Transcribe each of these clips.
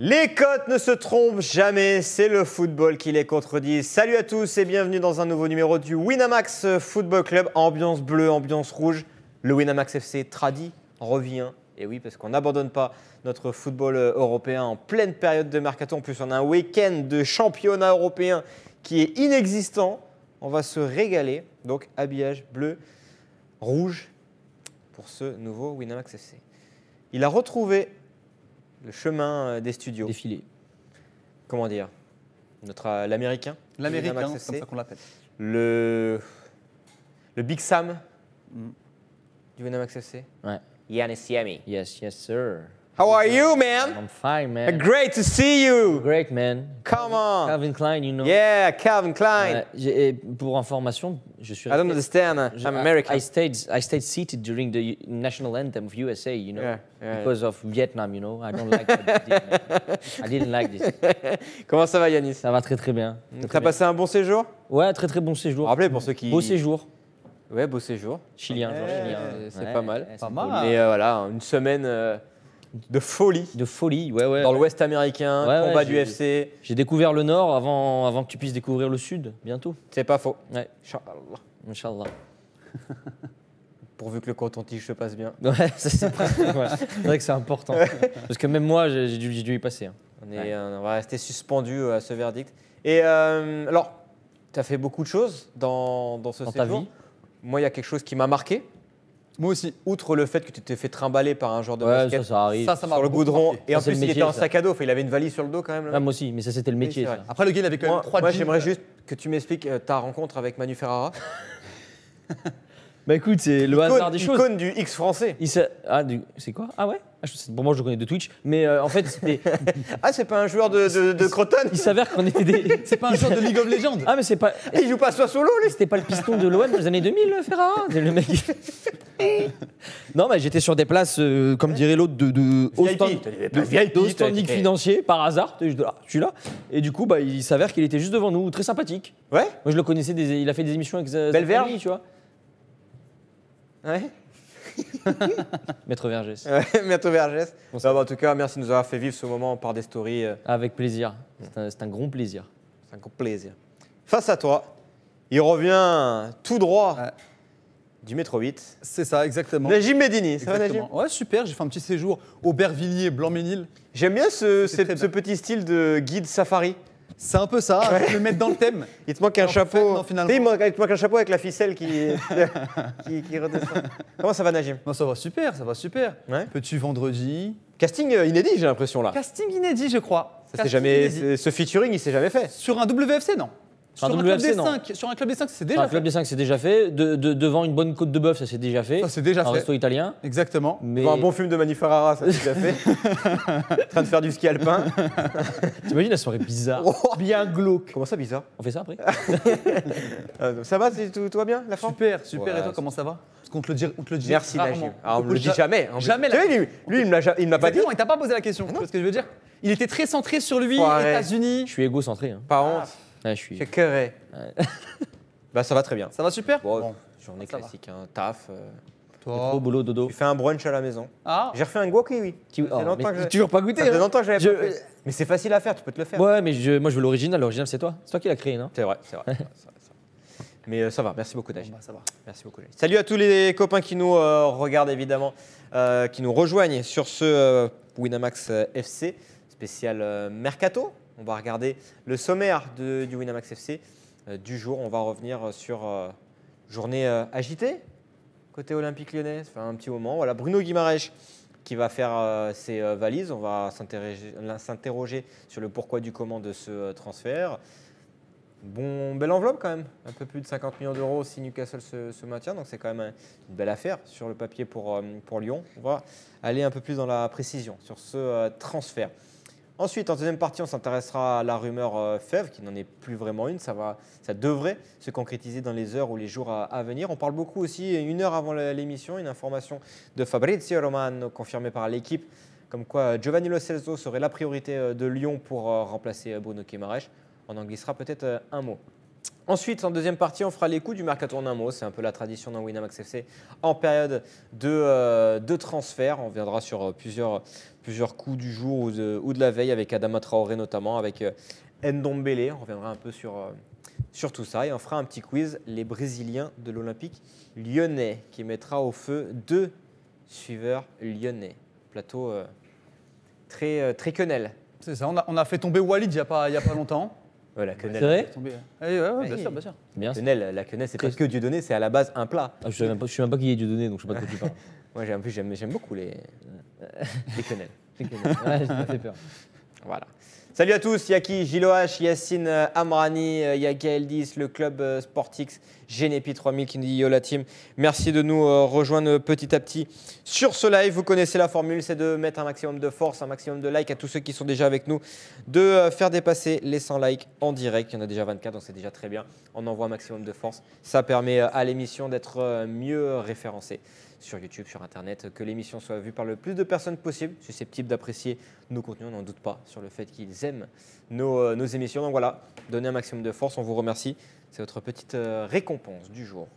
Les cotes ne se trompent jamais, c'est le football qui les contredit. Salut à tous et bienvenue dans un nouveau numéro du Winamax Football Club. Ambiance bleue, ambiance rouge. Le Winamax FC tradit revient. Et oui, parce qu'on n'abandonne pas notre football euh, européen en pleine période de mercato. En plus, on a un week-end de championnat européen qui est inexistant. On va se régaler. Donc, habillage bleu, rouge pour ce nouveau Winamax FC. Il a retrouvé le chemin euh, des studios. Défilé. Comment dire Notre euh, l'américain. L'américain, c'est comme ça qu'on l'appelle. Le le Big Sam mm. du Vietnam FC. Ouais. Yannis Yami. Yes, yes, sir. How are you, man? I'm fine, man. Great to see you. Great, man. Come on. Calvin Klein, you know. Yeah, Calvin Klein. pour information, je suis. I don't understand. Uh, je, I'm American. I, I, stayed, I stayed seated during the national anthem of USA, you know, yeah, yeah, because yeah. of Vietnam, you know. I don't like that. I didn't like this. Comment ça va, Yanis Ça va très très bien. T'as passé un bon séjour Ouais, très très bon séjour. Rappelez pour ceux qui. Beau séjour. Ouais, beau séjour. Chilien, genre chilien. C'est ouais, pas mal. Pas mal. Mais euh, voilà, une semaine. Euh, de folie. De folie, ouais, ouais. Dans l'Ouest américain, combat du UFC. J'ai découvert le Nord avant, avant que tu puisses découvrir le Sud, bientôt. C'est pas faux. Ouais. Inch'Allah. Pourvu que le coton-tige se passe bien. Ouais, c'est vrai que c'est important. Parce que même moi, j'ai dû, y passer. Hein. On, est, euh, on, va rester suspendu euh, à ce verdict. Et euh, alors, tu as fait beaucoup de choses dans, dans ce dans Ta vie. Moi, il y a quelque chose qui m'a marqué. Moi aussi. Outre le fait que tu t'es fait trimballer par un genre de basket sur le goudron, et en plus il était en sac à dos, il avait une valise sur le dos quand même. Ah, moi aussi, mais ça c'était le métier. Après, le gars, il avait quand Moi, moi, j'aimerais juste que tu m'expliques euh, ta rencontre avec Manu Ferrara. Bah écoute, c'est le hasard des choses. Icône du X français. Il ah, c'est quoi Ah ouais ah, bon Pour moi, je le connais de Twitch. Mais euh, en fait, c'était- Ah, c'est pas un joueur de, de, Croton il s'avère qu'on était des. C'est pas un joueur de League of Legends. Ah, mais c'est pas. Il joue pas soi solo, lui C'était pas le piston de l'OM dans les années 2000, Ferrara le mec. non, mais j'étais sur des places, euh, comme dirait l'autre, de, de financier, par hasard. Je suis ah, là. Et du coup, bah, il s'avère qu'il était juste devant nous, très sympathique. Ouais Moi, je le connaissais, il a fait des émissions avec sa, tu vois. Ouais. Maître Vergès. Bah, bah, en tout cas, merci de nous avoir fait vivre ce moment par des stories. Euh. Avec plaisir. Mm. C'est un, grand plaisir. C'est un grand plaisir. Face à toi, il revient tout droit du métro 8. C'est ça, exactement. Najim Medini, ça Najim Ouais, super, j'ai fait un petit séjour au Bervilliers, Blanc-Ménil. J'aime bien ce, petit style de guide safari. C'est un peu ça, je me mettre dans le thème. Il te manque un chapeau. te un chapeau avec la ficelle qui, qui, qui redescend. Comment ça va, Najim Ça va super, ça va super. Petit vendredi. Casting euh, inédit, j'ai l'impression là. Casting inédit, je crois. Ça, jamais, ce featuring, il s'est jamais fait. Sur un WFC, non sur, un club des 5, c'est déjà, fait. Sur fait. un club des 5, c'est déjà fait. devant une bonne côte de bœuf, ça c'est déjà fait. Ça c'est déjà fait. Un resto italien. Exactement. Mais... Devant un bon film de Manifarara, ça c'est déjà fait. en train de faire du ski alpin. T'imagines la soirée bizarre. Oh. bien glauque. Comment ça bizarre On fait ça après euh, Ça va tout, tout, va bien La forme Super, super. et toi, comment ça va Parce te le dit, on te le dit Merci on ah, ne le dit jamais. Hein, jamais. Lui, lui, il ne m'a pas dit. Il t'a pas posé la question. Ah tu ce que je veux dire Il était très centré sur lui, États-Unis. Je suis égocentré. Hein. Pas honte. Ah. Ah, je suis. Je bah, ça va très bien. Ça va super bon, Journée classique, hein, taf. Euh, toi. Trop boulot, dodo. Tu fais un brunch à la maison. Ah. J'ai refait un guac oui. Tu toujours oh, hein. pas goûté. Ça longtemps que pas Mais c'est facile à faire, tu peux te le faire. Ouais, mais je... moi je veux l'original. L'original, c'est toi. C'est toi qui l'as créé, non C'est vrai, c'est vrai. mais euh, ça va, merci beaucoup Dagi. Bah, ça va. Merci beaucoup Salut à tous les copains qui nous euh, regardent évidemment, qui nous rejoignent sur ce Winamax FC spécial Mercato. On va regarder le sommaire du Winamax FC euh, du jour. On va revenir sur euh, journée euh, agitée côté olympique lyonnais. un petit moment. Voilà, Bruno Guimarèche qui va faire ses valises. On va s'interroger sur le pourquoi du comment de ce transfert. Bon, belle enveloppe quand même, un peu plus de 50 millions d'euros si Newcastle se, se maintient, donc c'est quand même une belle affaire sur le papier pour Lyon. On va aller un peu plus dans la précision sur ce transfert. Ensuite, en deuxième partie, on s'intéressera à la rumeur euh, fève, qui n'en est plus vraiment une. Ça, devrait se concrétiser dans les heures ou les jours à, venir. On parle beaucoup aussi, euh, une heure avant l'émission, une information de Fabrizio Romano, confirmée par l'équipe, comme quoi euh, Giovanni Lo Celso serait la priorité de Lyon pour remplacer Bruno Guimaraes. On en glissera peut-être un mot. Ensuite, en deuxième partie, on fera les coups du mercato en C'est un peu la tradition dans Winamax FC en période euh, de, transfert. On viendra sur euh, plusieurs, coups du jour ou de, la veille avec Adama Traoré notamment, avec euh, Ndombele. On reviendra un peu sur, tout ça. Et on fera un petit quiz, les Brésiliens de l'Olympique lyonnais, qui mettra au feu deux suiveurs lyonnais. Plateau très, très quenelle. C'est ça, on a, fait tomber Walid il n'y a pas longtemps. Ouais, la quenelle. C'est vrai hein. ah ouais, ouais, bien sûr, bien sûr. La quenelle, la quenelle, c'est pas que Dieu donné, c'est à la base un plat. Ah, je sais même pas, je sais même pas qui est Dieu donné, donc je ne sais pas de quoi tu parles. Moi, j'ai- en plus, j'aime j'aime beaucoup les, les quenelles. Ouais, ça m'a fait peur. Voilà. Salut à tous, Yaki, H, euh, Amrani, euh, il 10, le club euh, Sportix, Genepi 3000 qui nous dit team. Merci de nous rejoindre petit à petit sur ce live. Vous connaissez la formule, c'est de mettre un maximum de force, un maximum de likes à tous ceux qui sont déjà avec nous, de faire dépasser les 100 likes en direct. Il y en a déjà 24, donc c'est déjà très bien. On envoie un maximum de force. Ça permet à l'émission d'être mieux référencée sur YouTube, sur Internet, que l'émission soit vue par le plus de personnes possible, susceptibles d'apprécier nos contenus. On n'en doute pas sur le fait qu'ils aiment nos, euh, émissions. Donc voilà, donnez un maximum de force. On vous remercie. C'est votre petite euh, récompense du jour.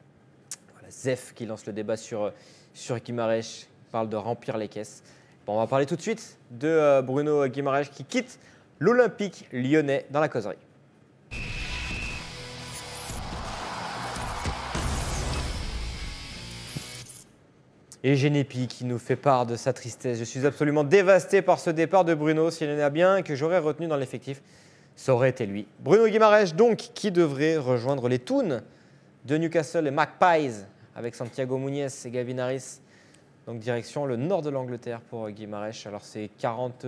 Voilà, Zef qui lance le débat sur, euh, sur qui parle de remplir les caisses. Bon, on va parler tout de suite de Bruno Guimarèche qui quitte l'Olympique lyonnais dans la causerie. Et Génépi qui nous fait part de sa tristesse. Je suis absolument dévasté par ce départ de Bruno. S'il y en a bien que j'aurais retenu dans l'effectif, ça aurait été lui. Bruno Guimaraes donc qui devrait rejoindre les Toons de Newcastle et Magpies avec Santiago Muniz et Gavin Harris. Donc direction le nord de l'Angleterre pour Guimaraes. Alors c'est 40...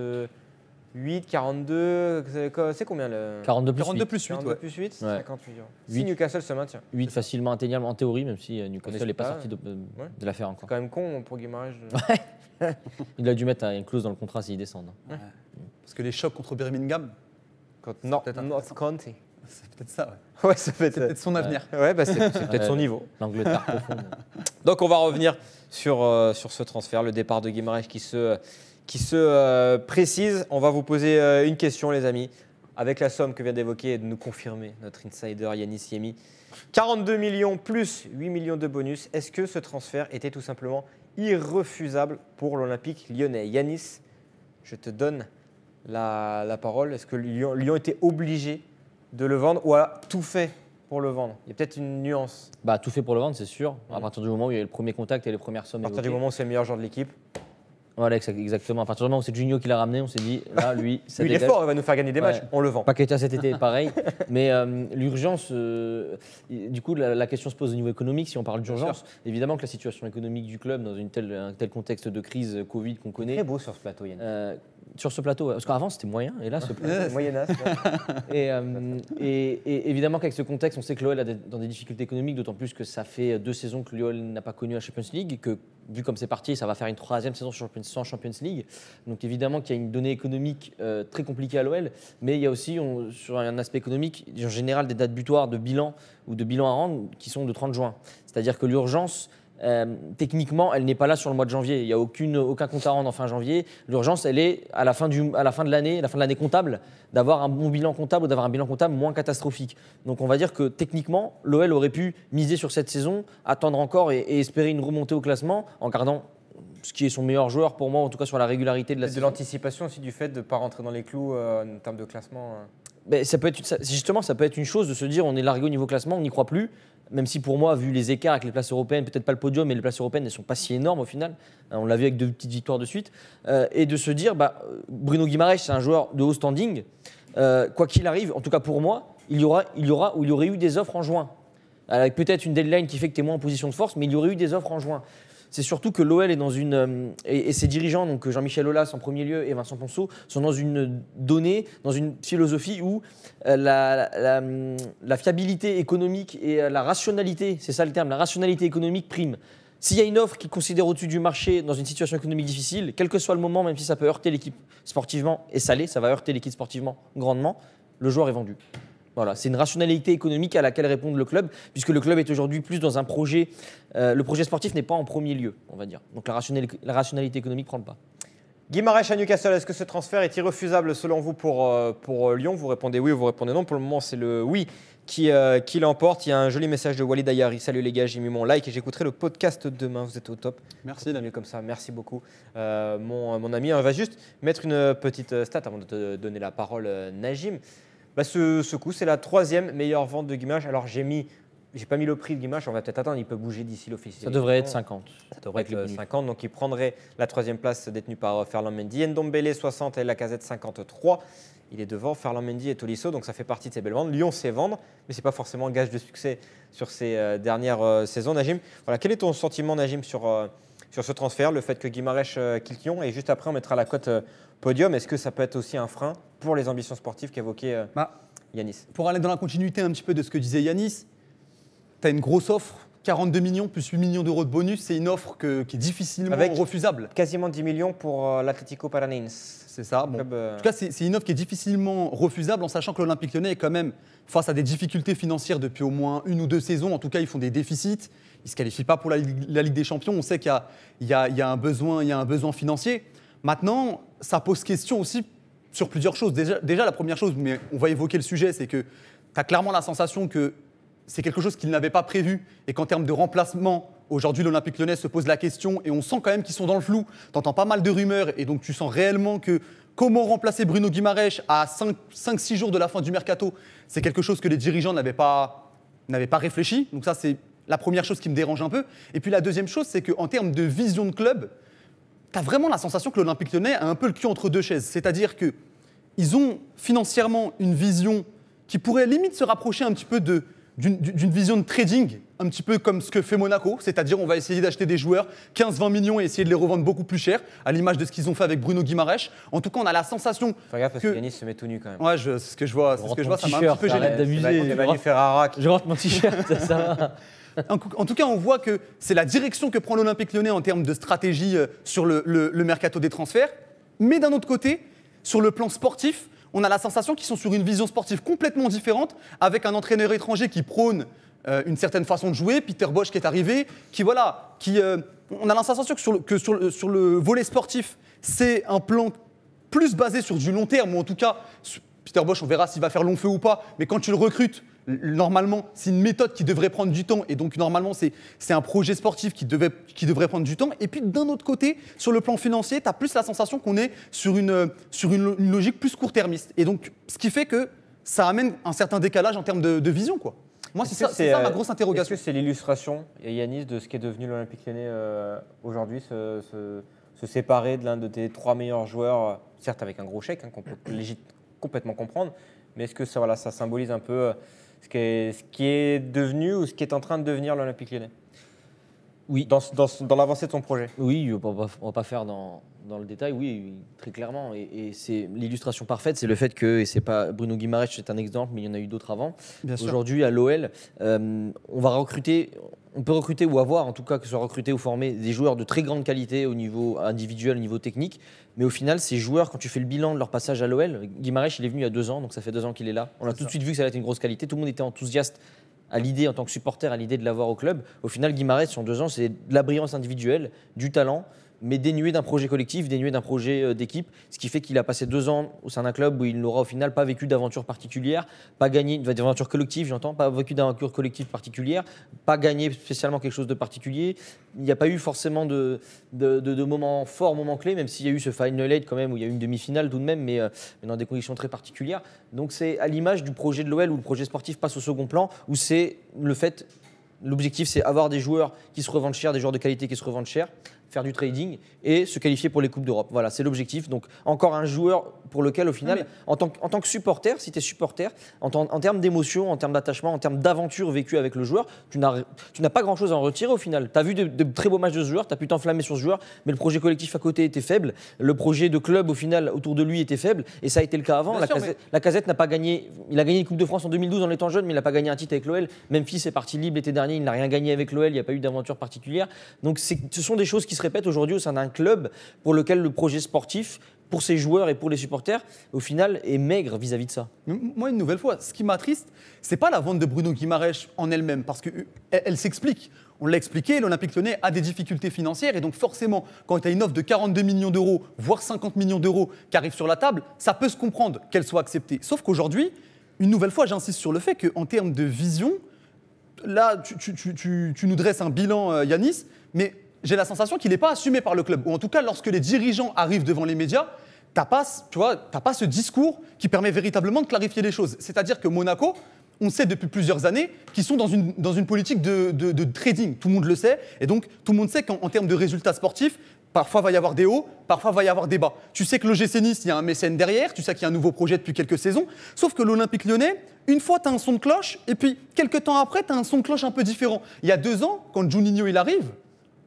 8, 42, c'est combien le 42 plus 8. Plus 8, 42 plus 8 58. Si Newcastle se maintient. 8 facilement atteignable en théorie, même si euh, Newcastle n'est pas, sorti de, de l'affaire encore. C'est quand même con pour Guimarães. il a dû mettre une clause dans le contrat s'il descend. Hein. Parce que les chocs contre Birmingham. Contre North, North County. C'est peut-être ça, ouais. ouais c'est peut-être son avenir. Ouais, bah c'est peut-être son niveau. L'Angleterre profonde. Donc on va revenir sur, euh, sur ce transfert, le départ de Guimarães qui se qui se euh, précise. On va vous poser euh, une question, les amis, avec la somme que vient d'évoquer et de nous confirmer notre insider Yanis Yemi. 42 millions plus 8 millions de bonus. Est-ce que ce transfert était tout simplement irrefusable pour l'Olympique lyonnais Yanis, je te donne la, parole. Est-ce que Lyon, était obligé de le vendre ou a tout fait pour le vendre Il y a peut-être une nuance. Bah, tout fait pour le vendre, c'est sûr. À mmh. partir du moment où il y a eu le premier contact et les premières sommes. À partir du moment où c'est le meilleur joueur de l'équipe. Voilà, exactement. À partir du moment où c'est Junio qui l'a ramené, on s'est dit, là, lui, ça lui, Il est fort, il va nous faire gagner des matchs, on le vend. Paqueta cet été, pareil. Mais euh, l'urgence, euh, du coup, la, question se pose au niveau économique, si on parle d'urgence. Évidemment que la situation économique du club, dans une telle, un tel contexte de crise euh, Covid qu'on connaît. Très beau sur ce plateau, sur ce plateau, parce qu'avant c'était moyen, et là ce plateau, moyen euh, et, et, évidemment qu'avec ce contexte, on sait que l'OL a dans des difficultés économiques, d'autant plus que ça fait deux saisons que l'OL n'a pas connu la Champions League, que vu comme c'est parti, ça va faire une troisième saison sans Champions League. Donc évidemment qu'il y a une donnée économique euh, très compliquée à l'OL, mais il y a aussi sur un aspect économique, en général des dates butoirs de bilan ou de bilan à rendre qui sont de 30 juin. C'est-à-dire que l'urgence euh, techniquement, elle n'est pas là sur le mois de janvier. Il n'y a aucun compte à rendre en fin janvier. L'urgence, elle est à la fin, de l'année, la fin de l'année comptable, d'avoir un bon bilan comptable ou d'avoir un bilan comptable moins catastrophique. Donc on va dire que techniquement, l'OL aurait pu miser sur cette saison, attendre encore et, espérer une remontée au classement en gardant ce qui est son meilleur joueur pour moi, en tout cas sur la régularité de la De l'anticipation aussi du fait de ne pas rentrer dans les clous euh, en termes de classement. Hein. Ben, justement, ça peut être une chose de se dire on est largué au niveau classement, on n'y croit plus même si pour moi, vu les écarts avec les places européennes, peut-être pas le podium, mais les places européennes, ne sont pas si énormes au final. Hein, on l'a vu avec deux petites victoires de suite. Euh, et de se dire, bah, Bruno Guimaraes, c'est un joueur de haut standing. Euh, quoi qu'il arrive, en tout cas pour moi, il y aura, il y aura ou il y aurait eu des offres en juin. Avec peut-être une deadline qui fait que tu es moins en position de force, mais il y aurait eu des offres en juin c'est surtout que l'OL est dans une. Euh, et, ses dirigeants, donc euh, Jean-Michel Aulas en premier lieu et Vincent Ponceau, sont dans une donnée, dans une philosophie où euh, la, fiabilité économique et la rationalité, c'est ça le terme, la rationalité économique prime. S'il y a une offre qui considère au-dessus du marché dans une situation économique difficile, quel que soit le moment, même si ça peut heurter l'équipe sportivement, et ça ça va heurter l'équipe sportivement grandement, le joueur est vendu. Voilà, c'est une rationalité économique à laquelle répond le club, puisque le club est aujourd'hui plus dans un projet. Euh, le projet sportif n'est pas en premier lieu, on va dire. Donc la, rationalité, économique prend le pas. Guimarães à Newcastle, est-ce que ce transfert est irrefusable selon vous pour, euh, euh, Lyon Vous répondez oui ou vous répondez non. Pour le moment, c'est le oui qui, l'emporte. Il y a un joli message de Walid Ayari. Salut les gars, j'ai mis mon like et j'écouterai le podcast demain. Vous êtes au top. Merci mieux comme ça, merci beaucoup. mon, mon, ami, on hein, va juste mettre une petite stat avant de te donner la parole, Najim. Bah, ce, coup, c'est la troisième meilleure vente de Guimage. Alors j'ai mis, j'ai pas mis le prix de Guimage, on va peut-être attendre, il peut bouger d'ici l'officier. Ça devrait être 50. Ça devrait être 50, donc il prendrait la troisième place détenue par Ferland Mendy. Ndombele 60 et Lacazette 53. Il est devant Ferland Mendy et Tolisso, donc ça fait partie de ses belles ventes. Lyon sait vendre, mais c'est pas forcément un gage de succès sur ces euh, dernières euh, saisons, Najim. Voilà, quel est ton sentiment, Najim, sur, euh, sur ce transfert, le fait que Guimarães quitte Lyon Et juste après, on mettra la cote podium. Est-ce que ça peut être aussi un frein pour les ambitions sportives qu'évoquait euh, bah, Yanis Pour aller dans la continuité un petit peu de ce que disait Yanis, tu as une grosse offre. 42 millions plus 8 millions d'euros de bonus, c'est une offre qui est difficilement Avec refusable. Quasiment 10 millions pour euh, l'Atlético Paranaense. C'est ça. Bon. Euh, en tout cas, c'est une offre qui est difficilement refusable en sachant que l'Olympique lyonnais est quand même face à des difficultés financières depuis au moins une ou deux saisons. En tout cas, ils font des déficits. Ils ne se qualifient pas pour la, Ligue des Champions. On sait qu'il y, y, y, a un besoin financier. Maintenant, ça pose question aussi sur plusieurs choses. Déjà, la première chose, mais on va évoquer le sujet, c'est que tu as clairement la sensation que c'est quelque chose qu'ils n'avaient pas prévu et qu'en termes de remplacement, aujourd'hui l'Olympique lyonnais se pose la question et on sent quand même qu'ils sont dans le flou. Tu entends pas mal de rumeurs et donc tu sens réellement que comment remplacer Bruno Guimarèche à 5-6 jours de la fin du mercato, c'est quelque chose que les dirigeants n'avaient pas, n'avaient pas réfléchi. Donc ça, c'est la première chose qui me dérange un peu. Et puis la deuxième chose, c'est qu'en termes de vision de club, tu as vraiment la sensation que l'Olympique lyonnais a un peu le cul entre deux chaises. C'est-à-dire que ils ont financièrement une vision qui pourrait limite se rapprocher un petit peu de, d'une vision de trading, un petit peu comme ce que fait Monaco, c'est-à-dire on va essayer d'acheter des joueurs 15-20 millions et essayer de les revendre beaucoup plus cher, à l'image de ce qu'ils ont fait avec Bruno Guimaraes. En tout cas, on a la sensation. Fais gaffe parce que Yannis se met tout nu quand même. Ouais, c'est ce que je vois, c'est ce que je vois, ça m'a un petit peu gêné. d'amuser. Bah, je rentre mon t-shirt, ça, ça En tout cas, on voit que c'est la direction que prend l'Olympique lyonnais en termes de stratégie euh, sur le, mercato des transferts. Mais d'un autre côté, sur le plan sportif, on a la sensation qu'ils sont sur une vision sportive complètement différente, avec un entraîneur étranger qui prône euh, une certaine façon de jouer, Peter Bosch qui est arrivé, qui voilà, qui, euh, on a la sensation que sur le, sur le volet sportif, c'est un plan plus basé sur du long terme, ou en tout cas, Peter Bosch, on verra s'il va faire long feu ou pas, mais quand tu le recrutes, Normalement, c'est une méthode qui devrait prendre du temps, et donc normalement, c'est un projet sportif qui, devait, qui devrait prendre du temps. Et puis d'un autre côté, sur le plan financier, tu as plus la sensation qu'on est sur, une, sur une, logique plus court-termiste. Et donc, ce qui fait que ça amène un certain décalage en termes de, vision, quoi. Moi, c'est ça, euh, ma grosse interrogation. Est-ce que c'est l'illustration, Yanis, de ce qui est devenu l'Olympique Lyonnais euh, aujourd'hui, se, se, séparer de l'un de tes trois meilleurs joueurs, euh, certes avec un gros chèque hein, qu'on peut légit complètement comprendre, mais est-ce que ça, voilà, ça symbolise un peu ce, qui est devenu ou ce qui est en train de devenir l'Olympique lyonnais Oui. Dans, l'avancée de son projet Oui, on ne va pas faire dans, le détail, oui, très clairement. Et, c'est l'illustration parfaite, c'est le fait que, et c'est pas Bruno Guimaraes, c'est un exemple, mais il y en a eu d'autres avant. Aujourd'hui, à l'OL, euh, on va recruter, on peut recruter ou avoir, en tout cas, que ce soit recruté ou formé, des joueurs de très grande qualité au niveau individuel, au niveau technique. Mais au final, ces joueurs, quand tu fais le bilan de leur passage à l'OL, Guimarães, il est venu il y a deux ans, donc ça fait deux ans qu'il est là. On a tout de suite vu que ça allait être une grosse qualité. Tout le monde était enthousiaste à l'idée, en tant que supporter, à l'idée de l'avoir au club. Au final, Guimarães, sur deux ans, c'est de la brillance individuelle, du talent mais dénué d'un projet collectif, dénué d'un projet euh, d'équipe, ce qui fait qu'il a passé deux ans au sein d'un club où il n'aura au final pas vécu d'aventure particulière, pas gagné d'aventure collective, j'entends, pas vécu d'aventure collective particulière, pas gagné spécialement quelque chose de particulier. Il n'y a pas eu forcément de, moments forts, moments clés, même s'il y a eu ce final aid quand même, où il y a eu une demi-finale tout de même, mais, euh, dans des conditions très particulières. Donc c'est à l'image du projet de l'OL où le projet sportif passe au second plan, où c'est le fait L'objectif, c'est avoir des joueurs qui se revendent cher, des joueurs de qualité qui se revendent cher, faire du trading et se qualifier pour les Coupes d'Europe. Voilà, c'est l'objectif. Donc, encore un joueur pour lequel, au final, en, tant que, en, tant que, supporter, si tu es supporter, en, termes d'émotion, en termes d'attachement, en termes d'aventure vécue avec le joueur, tu n'as pas grand-chose à en retirer au final. Tu as vu de, très beaux matchs de ce joueur, tu as pu t'enflammer sur ce joueur, mais le projet collectif à côté était faible, le projet de club, au final, autour de lui était faible, et ça a été le cas avant. la, casette, n'a pas gagné, il a gagné une Coupe de France en 2012 en étant jeune, mais il n'a pas gagné un titre avec l'OL. Memphis est parti libre l'été dernier, il n'a rien gagné avec l'OL, il n'y a pas eu d'aventure particulière. Donc, ce sont des choses qui répète aujourd'hui au sein d'un club pour lequel le projet sportif pour ses joueurs et pour les supporters, au final, est maigre vis-à-vis de ça. Moi, une nouvelle fois, ce qui m'attriste, c'est pas la vente de Bruno Guimarèche en elle-même, parce qu'elle euh, elle, s'explique. On l'a expliqué, l'Olympique Lyonnais a des difficultés financières, et donc forcément, quand tu as une offre de 42 millions d'euros, voire 50 millions d'euros qui arrive sur la table, ça peut se comprendre qu'elle soit acceptée. Sauf qu'aujourd'hui, une nouvelle fois, j'insiste sur le fait qu'en termes de vision, là, tu, nous dresses un bilan, euh, Yanis, mais j'ai la sensation qu'il n'est pas assumé par le club. Ou en tout cas, lorsque les dirigeants arrivent devant les médias, pas, tu n'as pas ce discours qui permet véritablement de clarifier les choses. C'est-à-dire que Monaco, on sait depuis plusieurs années qu'ils sont dans une, dans une politique de, de, trading. Tout le monde le sait. Et donc, tout le monde sait qu'en termes de résultats sportifs, parfois va y avoir des hauts, parfois va y avoir des bas. Tu sais que le Nice, il y a un mécène derrière, tu sais qu'il y a un nouveau projet depuis quelques saisons. Sauf que l'Olympique lyonnais, une fois, tu as un son de cloche, et puis quelques temps après, tu as un son de cloche un peu différent. Il y a deux ans, quand Juninho il arrive,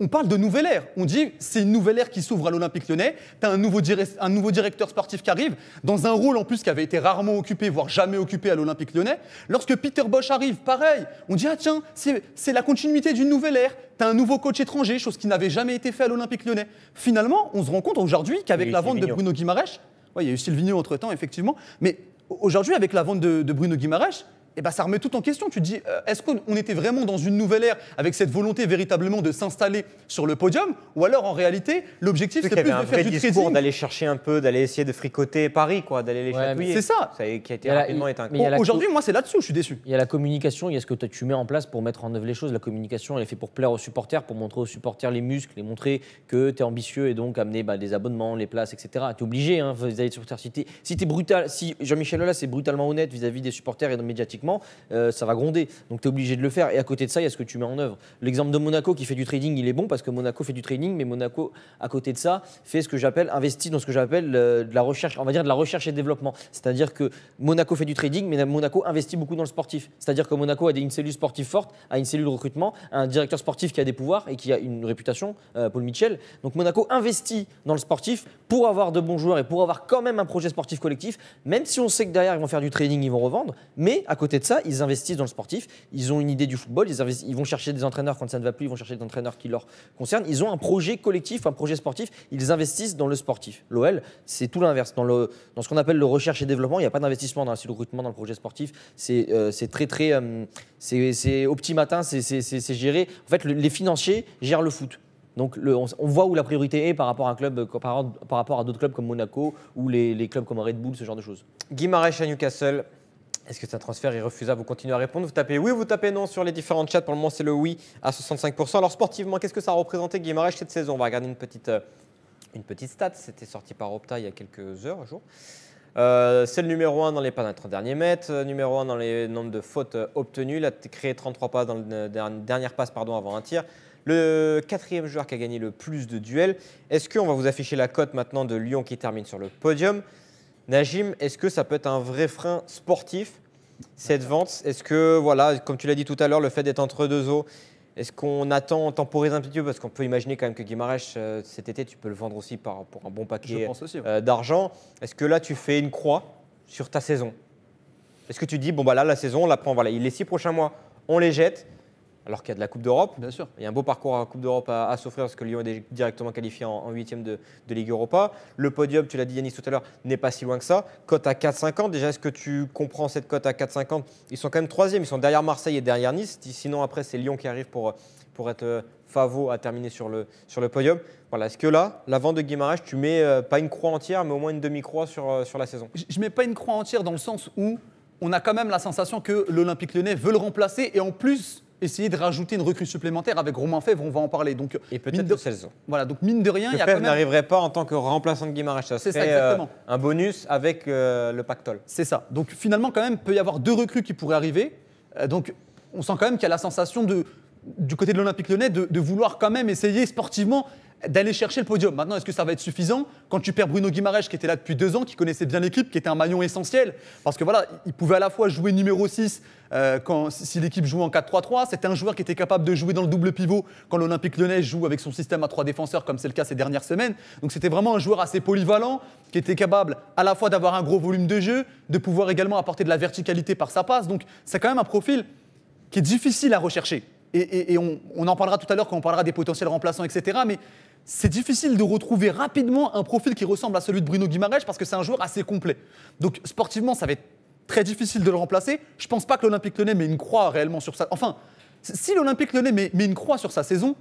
on parle de nouvelle ère. On dit, c'est une nouvelle ère qui s'ouvre à l'Olympique lyonnais. Tu as un nouveau, directeur sportif qui arrive, dans un rôle en plus qui avait été rarement occupé, voire jamais occupé à l'Olympique lyonnais. Lorsque Peter Bosch arrive, pareil, on dit, ah tiens, c'est la continuité d'une nouvelle ère. Tu as un nouveau coach étranger, chose qui n'avait jamais été fait à l'Olympique lyonnais. Finalement, on se rend compte aujourd'hui qu'avec la vente de Bruno Guimaraes, il y a eu Sylvigno entre-temps, effectivement, mais aujourd'hui, avec la vente de, de Bruno Guimaraes, eh ben, ça remet tout en question. Tu te dis, euh, est-ce qu'on était vraiment dans une nouvelle ère avec cette volonté véritablement de s'installer sur le podium Ou alors, en réalité, l'objectif, c'était plus de faire du trading. d'aller chercher un peu, d'aller essayer de fricoter Paris, quoi, d'aller les chatouiller. C'est ça. Qui a été rapidement éteint. Aujourd'hui, moi, c'est là-dessous, je suis déçu. Il y a la communication, il y a ce que tu mets en place pour mettre en œuvre les choses. La communication, elle est faite pour plaire aux supporters, pour montrer aux supporters les muscles, les montrer que tu es ambitieux et donc amener bah, des abonnements, les places, etc. Tu es obligé, hein, vis-à-vis des supporters. Si tu es brutal, si Jean-Michel Aulas c'est brutalement honnête vis-à-vis des supporters et de médiatiques euh, ça va gronder. Donc tu es obligé de le faire. Et à côté de ça, il y a ce que tu mets en œuvre. L'exemple de Monaco qui fait du trading, il est bon parce que Monaco fait du trading, mais Monaco, à côté de ça, fait ce que j'appelle, investit dans ce que j'appelle euh, de la recherche, on va dire de la recherche et développement. C'est-à-dire que Monaco fait du trading, mais Monaco investit beaucoup dans le sportif. C'est-à-dire que Monaco a une cellule sportive forte, a une cellule de recrutement, un directeur sportif qui a des pouvoirs et qui a une réputation, euh, Paul Mitchell. Donc Monaco investit dans le sportif pour avoir de bons joueurs et pour avoir quand même un projet sportif collectif, même si on sait que derrière ils vont faire du trading, ils vont revendre, mais à côté de ça, ils investissent dans le sportif, ils ont une idée du football, ils, ils vont chercher des entraîneurs quand ça ne va plus, ils vont chercher des entraîneurs qui leur concernent. Ils ont un projet collectif, un projet sportif, ils investissent dans le sportif. L'OL, c'est tout l'inverse. Dans, dans ce qu'on appelle le recherche et développement, il n'y a pas d'investissement dans le recrutement, dans le projet sportif. C'est euh, très, très. Euh, c'est au petit matin, c'est géré. En fait, les financiers gèrent le foot. Donc on, voit où la priorité est par rapport à un club, euh, par, rapport à d'autres clubs comme Monaco ou les, clubs comme Red Bull, ce genre de choses. Guy à Newcastle, est-ce que c'est un transfert irrefusable Vous continuez à répondre. Vous tapez oui, vous tapez non sur les différents chats. Pour le moment, c'est le oui à 65%. Alors, sportivement, qu'est-ce que ça a représenté cette saison On va regarder une petite, euh, une petite stat. C'était sorti par Opta il y a quelques heures, jour euh, c'est le numéro 1 dans les pas dans les 30 derniers mètres, euh, numéro 1 dans les nombres de fautes obtenues. Il a créé 33 passes dans la dernière passe pardon, avant un tir. Le quatrième joueur qui a gagné le plus de duels. Est-ce qu'on va vous afficher la cote maintenant de Lyon qui termine sur le podium Najim, est-ce que ça peut être un vrai frein sportif, cette vente Est-ce que, voilà, comme tu l'as dit tout à l'heure, le fait d'être entre deux eaux, est-ce qu'on attend, on temporise un petit peu Parce qu'on peut imaginer quand même que Guimaraes, euh, cet été, tu peux le vendre aussi pour un bon paquet euh, d'argent. Est-ce que là, tu fais une croix sur ta saison Est-ce que tu dis, bon, bah là, la saison, on la prend, voilà, les six prochains mois, on les jette alors qu'il y a de la Coupe d'Europe. Bien sûr. Il y a un beau parcours à Coupe d'Europe à, s'offrir parce que Lyon est directement qualifié en huitième de, de, Ligue Europa. Le podium, tu l'as dit Yannis tout à l'heure, n'est pas si loin que ça. Cote à 4,50. Déjà, est-ce que tu comprends cette cote à 4,50 Ils sont quand même troisième. Ils sont derrière Marseille et derrière Nice. Sinon, après, c'est Lyon qui arrive pour, pour être euh, Favo à terminer sur le, sur le podium. Voilà, est-ce que là, l'avant de Guimarães, tu mets euh, pas une croix entière, mais au moins une demi-croix sur, euh, sur la saison Je ne mets pas une croix entière dans le sens où on a quand même la sensation que l'Olympique lyonnais veut le remplacer et en plus essayer de rajouter une recrue supplémentaire avec Romain Fèvre, on va en parler. Donc, et peut-être de... Celso. Voilà, donc mine de rien, il y a même... n'arriverait pas en tant que remplaçant de Guimaraes, ça euh, exactement. un bonus avec euh, le pactole. C'est ça. Donc finalement, quand même, peut y avoir deux recrues qui pourraient arriver. Euh, donc on sent quand même qu'il y a la sensation du côté de l'Olympique lyonnais de, de, vouloir quand même essayer sportivement d'aller chercher le podium. Maintenant, est-ce que ça va être suffisant quand tu perds Bruno Guimarèche qui était là depuis deux ans, qui connaissait bien l'équipe, qui était un maillon essentiel Parce que voilà, il pouvait à la fois jouer numéro 6 euh, quand, si l'équipe jouait en 4-3-3, c'était un joueur qui était capable de jouer dans le double pivot quand l'Olympique lyonnais joue avec son système à trois défenseurs comme c'est le cas ces dernières semaines. Donc c'était vraiment un joueur assez polyvalent qui était capable à la fois d'avoir un gros volume de jeu, de pouvoir également apporter de la verticalité par sa passe. Donc c'est quand même un profil qui est difficile à rechercher. Et, on, en parlera tout à l'heure quand on parlera des potentiels remplaçants, etc. Mais c'est difficile de retrouver rapidement un profil qui ressemble à celui de Bruno Guimaraes parce que c'est un joueur assez complet. Donc sportivement, ça va être très difficile de le remplacer. Je ne pense pas que l'Olympique Lyonnais met une croix réellement sur ça. Enfin, si l'Olympique Lyonnais met, une croix sur sa saison,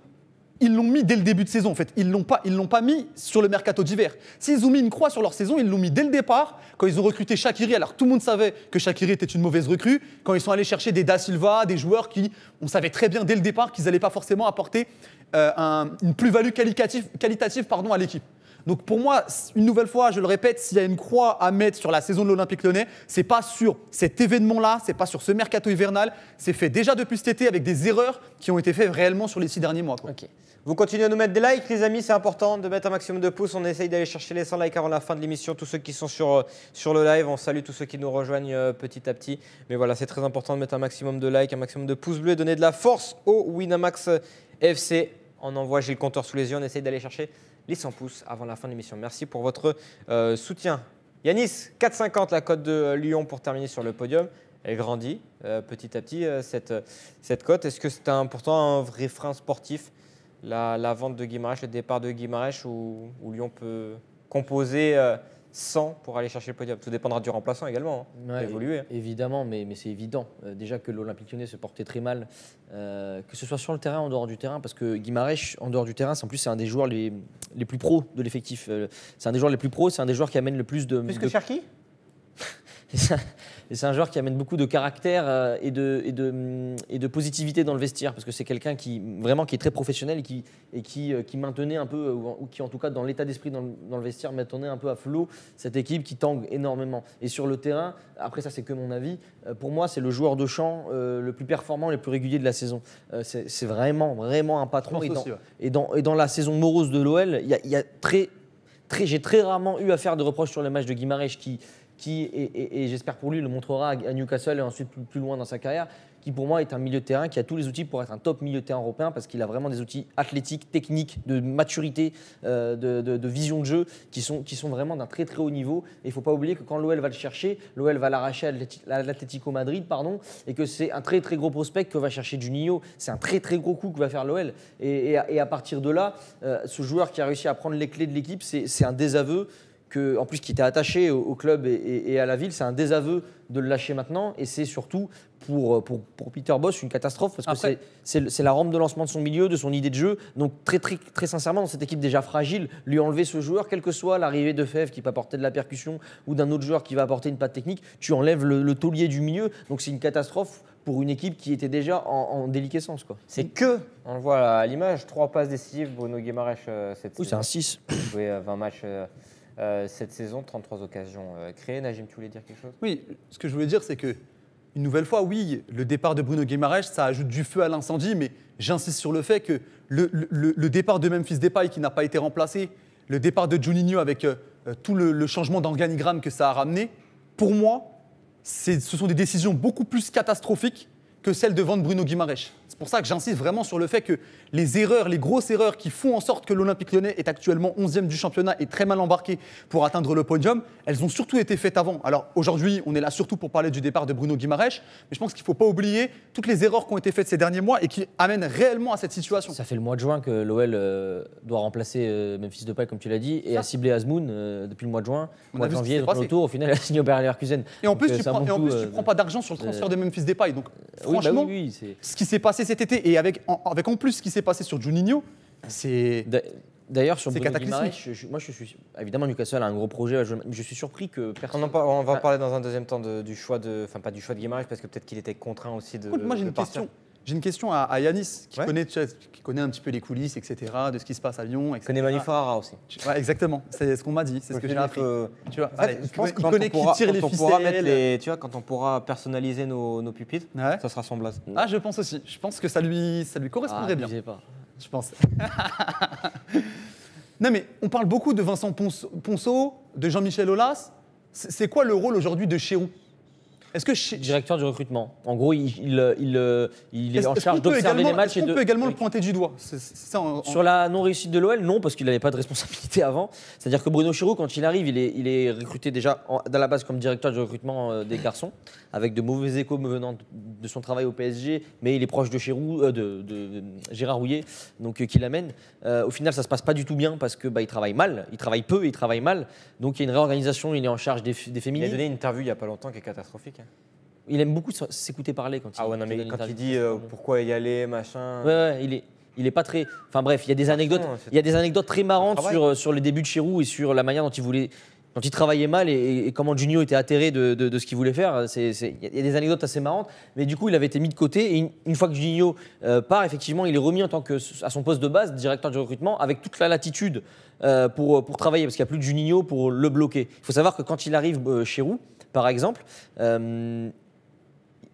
ils l'ont mis dès le début de saison en fait. Ils l'ont pas, ils l'ont pas mis sur le mercato d'hiver. S'ils ont mis une croix sur leur saison, ils l'ont mis dès le départ quand ils ont recruté Shakiri. Alors tout le monde savait que Shakiri était une mauvaise recrue. Quand ils sont allés chercher des Da Silva, des joueurs qui, on savait très bien dès le départ qu'ils n'allaient pas forcément apporter euh, une plus-value qualitative, pardon, à l'équipe. Donc pour moi, une nouvelle fois, je le répète, s'il y a une croix à mettre sur la saison de l'Olympique Lyonnais, c'est pas sur cet événement-là, c'est pas sur ce mercato hivernal, c'est fait déjà depuis cet été avec des erreurs qui ont été faites réellement sur les six derniers mois. Vous continuez à nous mettre des likes, les amis, c'est important de mettre un maximum de pouces. On essaye d'aller chercher les 100 likes avant la fin de l'émission. Tous ceux qui sont sur, euh, sur le live, on salue tous ceux qui nous rejoignent euh, petit à petit. Mais voilà, c'est très important de mettre un maximum de likes, un maximum de pouces bleus et donner de la force au Winamax FC. On envoie, j'ai le compteur sous les yeux, on essaye d'aller chercher les 100 pouces avant la fin de l'émission. Merci pour votre euh, soutien. Yanis, 4,50 la cote de euh, Lyon pour terminer sur le podium. Elle grandit euh, petit à petit, cette, cette cote. Est-ce que c'est un, pourtant un vrai frein sportif, la, vente de Guimarães, le départ de Guimarães, où Lyon peut composer 100 pour aller chercher le podium. Tout dépendra du remplaçant également, hein. évoluer. Évidemment, mais, mais c'est évident. Euh, déjà que l'Olympique lyonnais se portait très mal, euh, que ce soit sur le terrain, en dehors du terrain, parce que Guimarèche, en dehors du terrain, en plus, c'est un des joueurs les, les plus pros de l'effectif. Euh, c'est un des joueurs les plus pros, c'est un des joueurs qui amène le plus de. Plus que Cherki Et c'est un joueur qui amène beaucoup de caractère euh, et de, et et de positivité dans le vestiaire, parce que c'est quelqu'un qui vraiment qui est très professionnel et qui, et qui, euh, qui maintenait un peu, euh, ou qui en tout cas dans l'état d'esprit dans, le vestiaire, maintenait un peu à flot cette équipe qui tangue énormément. Et sur le terrain, après ça c'est que mon avis, pour moi c'est le joueur de champ le plus performant, le plus régulier de la saison. c'est vraiment, vraiment un patron. Et dans, et dans, la saison morose de l'OL, très... Très, j'ai très rarement eu à faire de reproches sur les matchs de Guimaraes qui, et, j'espère pour lui, le montrera à Newcastle et ensuite plus, loin dans sa carrière, qui pour moi est un milieu de terrain qui a tous les outils pour être un top milieu de terrain européen parce qu'il a vraiment des outils athlétiques, techniques, de maturité, euh, de, vision de jeu qui sont, vraiment d'un très très haut niveau. Et il ne faut pas oublier que quand l'OL va le chercher, l'OL va l'arracher à l'Atlético Madrid, pardon, et que c'est un très très gros prospect que va chercher Juninho. C'est un très très gros coup que va faire l'OL. Et, à partir de là, euh, ce joueur qui a réussi à prendre les clés de l'équipe, c'est un désaveu en plus, qui était attaché au, club et, à la ville, c'est un désaveu de le lâcher maintenant. Et c'est surtout pour, euh, pour, pour, Peter Boss une catastrophe parce que c'est la rampe de lancement de son milieu, de son idée de jeu. Donc, très, très, très sincèrement, dans cette équipe déjà fragile, lui enlever ce joueur, quelle que soit l'arrivée de Fèvre qui peut apporter de la percussion ou d'un autre joueur qui va apporter une patte technique, tu enlèves le, le taulier du milieu. Donc, c'est une catastrophe pour une équipe qui était déjà en, déliquescence. C'est que, on le voit à l'image, trois passes décisives, Bruno Guimaraes euh, cette oui, c'est un 6. 20 euh, matchs. Euh, cette saison, 33 occasions euh, créées. Najim, tu voulais dire quelque chose Oui, ce que je voulais dire, c'est que, une nouvelle fois, oui, le départ de Bruno Guimaraes, ça ajoute du feu à l'incendie, mais j'insiste sur le fait que le, le, départ de Memphis Depay, qui n'a pas été remplacé, le départ de Juninho avec euh, tout le, changement d'organigramme que ça a ramené, pour moi, ce sont des décisions beaucoup plus catastrophiques que celles de vendre Bruno Guimaraes pour ça que j'insiste vraiment sur le fait que les erreurs, les grosses erreurs qui font en sorte que l'Olympique lyonnais est actuellement 11e du championnat et très mal embarqué pour atteindre le podium, elles ont surtout été faites avant. Alors aujourd'hui, on est là surtout pour parler du départ de Bruno Guimaraes, mais je pense qu'il ne faut pas oublier toutes les erreurs qui ont été faites ces derniers mois et qui amènent réellement à cette situation. Ça fait le mois de juin que l'OL euh, doit remplacer euh, Memphis Depay, comme tu l'as dit, et a ciblé Azmoun euh, depuis le mois de juin. On mois de janvier, donc au final, a signé au Et en plus, tu ne prends, pas d'argent sur le transfert de Memphis Depay. Donc bah franchement, ce qui s'est passé été et avec en, avec en plus ce qui s'est passé sur Juninho, c'est. D'ailleurs, sur Bruno Guimaraes, moi je suis évidemment Newcastle a un gros projet. Je, suis surpris que personne. On, va en ah. parler dans un deuxième temps du choix de, enfin pas du choix de Guimaraes parce que peut-être qu'il était contraint aussi de. Écoute, moi j'ai une question. J'ai une question à, Yanis, qui, connaît, qui connaît un petit peu les coulisses, etc., de ce qui se passe à Lyon. Etc. Connaît Manifarara aussi. exactement, c'est ce qu'on m'a dit, c'est ce que j'ai appris. Tu vois, je pense qu'il connaît qui tire les ficelles. tu vois, quand on pourra personnaliser nos, nos ça sera blase. Ah, je pense aussi. Je pense que ça lui, ça lui correspondrait ah, bien. Je pas. Je pense. non, mais on parle beaucoup de Vincent Ponceau, de Jean-Michel Aulas. C'est quoi le rôle aujourd'hui de Chéron que directeur du recrutement. En gros, il, il, est, en charge d'observer les matchs. Est-ce qu'on peut également le pointer du doigt Sur la non réussite de l'OL, non, parce qu'il n'avait pas de responsabilité avant. C'est-à-dire que Bruno Chirou, quand il arrive, il est, recruté déjà à la base comme directeur du recrutement euh, des garçons, avec de mauvais échos venant de son travail au PSG, mais il est proche de Chirou, euh, de, Gérard Rouillet, donc euh, qui l'amène. au final, ça se passe pas du tout bien parce que bah, il travaille mal, il travaille peu, il travaille mal. Donc il y a une réorganisation, il est en charge des, des féminines. Il a donné une interview il y a pas longtemps qui est catastrophique. Il aime beaucoup s'écouter parler quand ah il quand il dit euh, pourquoi y aller, machin. il est. Il est pas très. Enfin bref, il y a des anecdotes, il y a des anecdotes très marrantes sur, sur le début de Chirou et sur la manière dont il voulait, il travaillait mal et, comment Junio était atterré de, ce qu'il voulait faire. Il y a des anecdotes assez marrantes, mais du coup, il avait été mis de côté. Et une, fois que Junio euh, part, effectivement, il est remis en tant que à son poste de base, directeur du recrutement, avec toute la latitude euh, pour, pour travailler, parce qu'il n'y a plus de Juninho pour le bloquer. Il faut savoir que quand il arrive chez Roux, par exemple. Euh,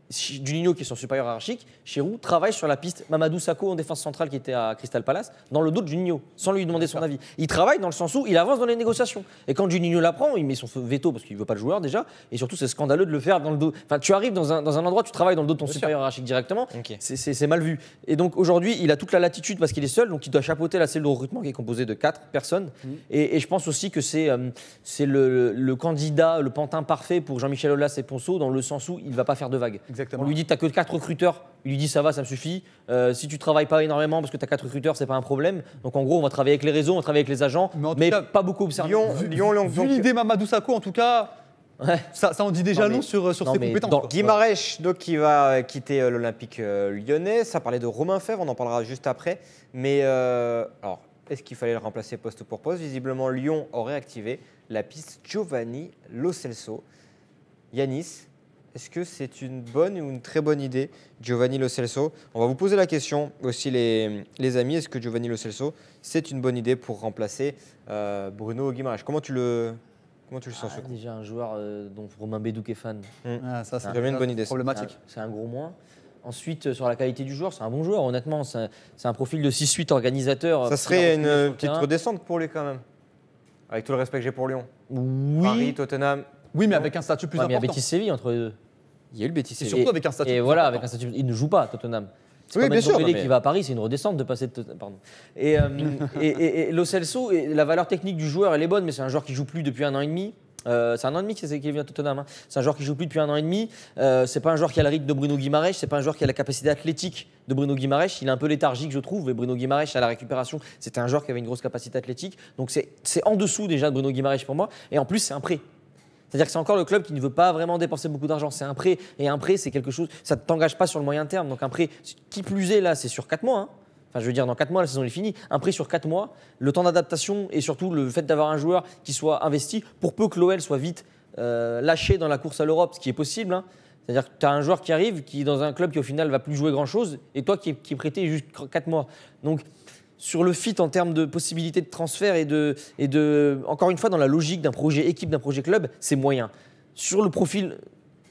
Juninho, qui est son supérieur hiérarchique, Chirou travaille sur la piste Mamadou Sakho en défense centrale qui était à Crystal Palace, dans le dos de Juninho, sans lui demander son avis. Il travaille dans le sens où il avance dans les négociations. Et quand Juninho l'apprend, il met son veto parce qu'il ne veut pas le joueur déjà. Et surtout, c'est scandaleux de le faire dans le dos. Enfin, tu arrives dans un, endroit, tu travailles dans le dos de ton supérieur hiérarchique directement. C'est mal vu. Et donc aujourd'hui, il a toute la latitude parce qu'il est seul, donc il doit chapeauter la cellule de recrutement qui est composée de quatre personnes. Mhm. Et, je pense aussi que c'est euh, le, candidat, le pantin parfait pour Jean-Michel Aulas et Ponceau, dans le sens où il va pas faire de vagues. On lui dit tu as que 4 recruteurs, il lui dit ça va, ça me suffit. Euh, si tu travailles pas énormément parce que tu as 4 recruteurs, ce n'est pas un problème. Donc en gros, on va travailler avec les réseaux, on va travailler avec les agents, mais, pas beaucoup observé. Lyon, Lyon, Lyon, l'idée Mamadou Sakho, en tout cas. Ça, ça, on dit déjà non, long sur, sur ses compétences. Dans, donc, qui va euh, quitter euh, l'Olympique lyonnais. Ça parlait de Romain Fèvre, on en parlera juste après. Mais alors, est-ce qu'il fallait le remplacer poste pour poste Visiblement, Lyon aurait activé la piste Giovanni locelso Celso. Yanis, est-ce que c'est une bonne ou une très bonne idée, Giovanni Lo Celso On va vous poser la question aussi, les, amis. Est-ce que Giovanni Lo Celso, c'est une bonne idée pour remplacer euh, Bruno Guimaraes Comment tu le, Comment tu le sens ce ah, coup Déjà un joueur euh, dont Romain Bédouk est fan. Hmm. Ah, ça, c'est une bonne idée. Problématique. Ah. C'est un, gros moins. Ensuite, euh, sur la qualité du joueur, c'est un bon joueur, honnêtement. C'est un, profil de 6-8 organisateur. Ça serait une petite terrain. redescente pour lui, quand même. Avec tout le respect que j'ai pour Lyon. Oui. Paris, Tottenham. Oui, mais avec un statut plus important. Mais il y a Séville entre les deux. Il y a eu le Et surtout avec un statut. voilà, avec un statut. Il ne joue pas à Tottenham. oui, bien sûr. Mais... qui va à Paris, c'est une redescente de passer de Pardon. Et, euh, et, la valeur technique du joueur, elle est bonne, mais c'est un joueur qui joue plus depuis un an et demi. Euh, c'est un an et demi qu'il est, venu à Tottenham. Hein. C'est un joueur qui joue plus depuis un an et demi. Ce euh, c'est pas un joueur qui a le rythme de Bruno Guimaraes. C'est pas un joueur qui a la capacité athlétique de Bruno Guimaraes. Il est un peu léthargique, je trouve. Et Bruno Guimaraes, à la récupération, c'était un joueur qui avait une grosse capacité athlétique. Donc c'est en dessous déjà de Bruno Guimaraes pour moi. Et en plus, c'est un prêt. C'est-à-dire que c'est encore le club qui ne veut pas vraiment dépenser beaucoup d'argent. C'est un prêt. Et un prêt, c'est quelque chose. Ça ne t'engage pas sur le moyen terme. Donc un prêt, qui plus est, là, c'est sur 4 mois. Hein. Enfin, je veux dire, dans 4 mois, la saison est finie. Un prêt sur 4 mois, le temps d'adaptation et surtout le fait d'avoir un joueur qui soit investi, pour peu que l'OL soit vite euh, lâché dans la course à l'Europe, ce qui est possible. Hein. C'est-à-dire que tu as un joueur qui arrive, qui dans un club qui au final va plus jouer grand-chose, et toi qui, es prêté juste 4 mois. Donc sur le fit en termes de possibilités de transfert et de, encore une fois, dans la logique d'un projet équipe, d'un projet club, c'est moyen. Sur le profil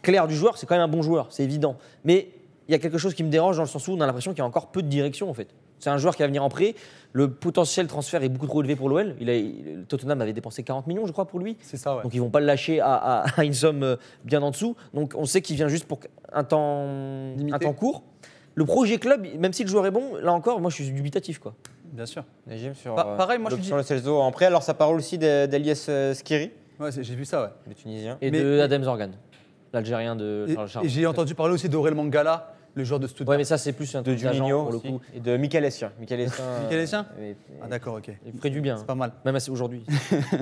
clair du joueur, c'est quand même un bon joueur, c'est évident. Mais il y a quelque chose qui me dérange dans le sens où on a l'impression qu'il y a encore peu de direction en fait. C'est un joueur qui va venir en prêt. Le potentiel transfert est beaucoup trop élevé pour l'OL. Il, Tottenham avait dépensé 40 millions, je crois, pour lui. C'est ça, Donc ils vont pas le lâcher à, une somme euh, bien en dessous. Donc on sait qu'il vient juste pour un temps, un temps court. Le projet club, même si le joueur est bon, là encore, moi je suis dubitatif. quoi. Bien sûr. Najim sur, euh, pareil, moi, je dis... le Celso en prêt. Alors ça parle aussi d'Elias euh, Skiri. Ouais, j'ai vu ça, ouais. Le Tunisien. Et mais, de Adem Zorgan, l'Algérien de Charles Charles. Et j'ai entendu parler aussi d'Aurel Mangala, le joueur de Stuttgart. Ouais, mais ça, c'est plus un de Juninho, pour le coup. Et de Michael Essien. Michael Essien. Euh, ah, d'accord, ok. Il ferait du bien. C'est pas mal. Même aujourd'hui.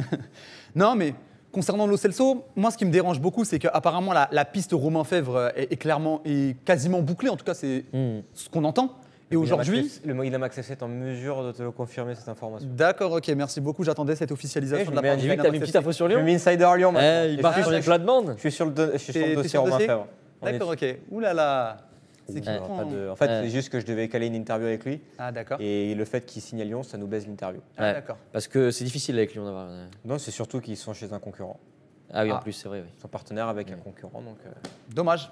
non, mais concernant le Celso, moi, ce qui me dérange beaucoup, c'est qu'apparemment, la, la, piste Romain Fèvre est, clairement, est quasiment bouclée. En tout cas, c'est hmm. ce qu'on entend. Et aujourd'hui. Le Moïse Max est en mesure de te confirmer cette information. D'accord, ok, merci beaucoup. J'attendais cette officialisation de la eh, part Tu mis une petite info sur Lyon. Je suis Insider Lyon. Eh, il part sur les Je suis sur le dossier Romain Fèvre. D'accord, ok. Ouh là là. C'est qui En fait, c'est juste que je devais caler une interview avec lui. Ah, d'accord. Et le fait qu'il signe à Lyon, ça nous baisse l'interview. Ah, d'accord. Parce que c'est difficile avec Lyon d'avoir. Euh, non, c'est surtout qu'ils sont chez un concurrent. Ah oui, en ah. plus, c'est vrai. Ils sont partenaires avec un concurrent, donc. Euh, Dommage.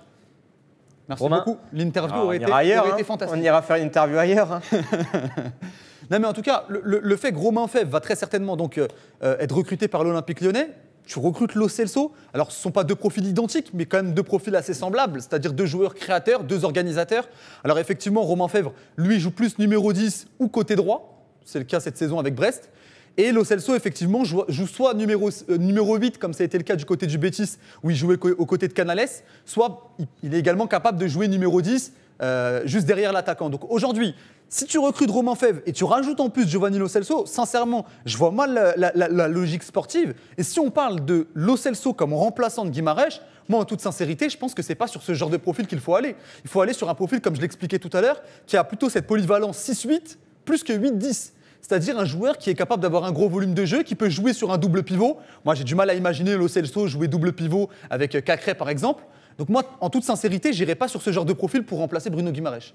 Merci beaucoup. L'interview ah, aurait, été, hein. fantastique. On ira faire une interview ailleurs. Hein. non, mais en tout cas, le, fait que Romain Fèvre va très certainement donc euh, euh, être recruté par l'Olympique lyonnais, tu recrutes Lo Celso. Alors, ce ne sont pas deux profils identiques, mais quand même deux profils assez semblables, c'est-à-dire deux joueurs créateurs, deux organisateurs. Alors, effectivement, Romain Fèvre, lui, joue plus numéro 10 ou côté droit. C'est le cas cette saison avec Brest. Et Locelso, effectivement, joue, soit numéro, 8, euh, comme ça a été le cas du côté du Betis, où il jouait aux côtés de Canales, soit il est également capable de jouer numéro 10, euh, juste derrière l'attaquant. Donc aujourd'hui, si tu recrutes Roman Fèvre et tu rajoutes en plus Giovanni Locelso, sincèrement, je vois mal la, logique sportive. Et si on parle de l'Ocelso comme remplaçant de Guimarèche, moi, en toute sincérité, je pense que c'est pas sur ce genre de profil qu'il faut aller. Il faut aller sur un profil, comme je l'expliquais tout à l'heure, qui a plutôt cette polyvalence 6-8 plus que 8-10 c'est-à-dire un joueur qui est capable d'avoir un gros volume de jeu, qui peut jouer sur un double pivot. Moi, j'ai du mal à imaginer l'Ocelso jouer double pivot avec euh, Cacré, par exemple. Donc moi, en toute sincérité, j'irai pas sur ce genre de profil pour remplacer Bruno Guimaraes.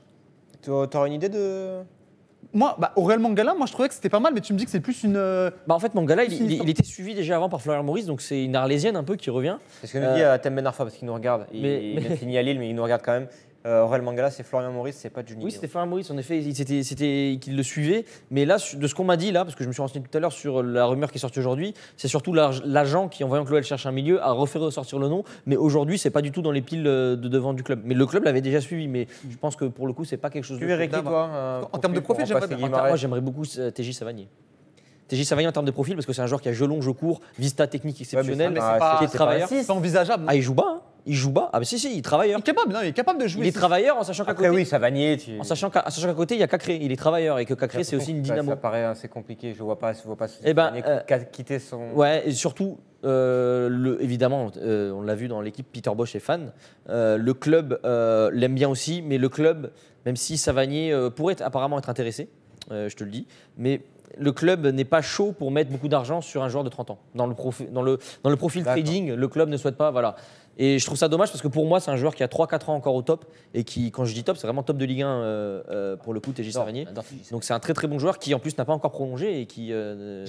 Tu aurais une idée de moi, bah, Aurel Mangala, moi je trouvais que c'était pas mal, mais tu me dis que c'est plus une. Euh, bah, en fait, Mangala, il, était suivi déjà avant par Florian Maurice, donc c'est une Arlésienne un peu qui revient. C'est ce que nous dit à euh, Thème ben Arfa, parce qu'il nous regarde. Il, il à Lille, mais il nous regarde quand même. Euh, Aurel Mangala, c'est Florian Maurice, c'est pas Juninho. Oui, c'était Florian Maurice, en effet, c'était qu'il le suivait. Mais là, de ce qu'on m'a dit, là, parce que je me suis renseigné tout à l'heure sur la rumeur qui est sortie aujourd'hui, c'est surtout l'agent qui, en voyant que l'OL cherche un milieu, a refait ressortir le nom. Mais aujourd'hui, c'est pas du tout dans les piles euh, de devant du club. Mais le club l'avait déjà suivi, mais mm. je pense que pour le coup, c'est pas quelque chose de. Tu verrais qui, toi euh, En termes de profil, j'aimerais beaucoup TJ Savanier. TJ Savani, en termes de profil, parce que c'est un joueur qui a jeu long, jeu court, vista technique exceptionnelle, mais C'est envisageable. ah, il joue bas. Hein il joue bas. Ah, mais si, si, il travaille hein. Il est capable, non, il est capable de jouer. Il est travailleur en sachant qu'à côté. oui, ça En sachant qu'à côté, il y a Cacré. Il est travailleur et que Cacré, c'est aussi une dynamo. Ça, paraît assez compliqué. Je vois pas, je vois pas. Eh ben, euh, quitter son. Ouais, et surtout. Euh, le, évidemment, euh, on l'a vu dans l'équipe, Peter Bosch est fan. le club l'aime bien aussi, mais le club, même si Savanier pourrait apparemment être intéressé, je te le dis, mais le club n'est pas chaud pour mettre beaucoup d'argent sur un joueur de 30 ans. Dans le, dans le, dans le profil trading, le club ne souhaite pas. Voilà. Et je trouve ça dommage parce que pour moi, c'est un joueur qui a 3-4 ans encore au top et qui, quand je dis top, c'est vraiment top de Ligue 1 euh, euh, pour le coup, TG Savanier. Donc c'est un très très bon joueur qui en plus n'a pas encore prolongé et qui, euh,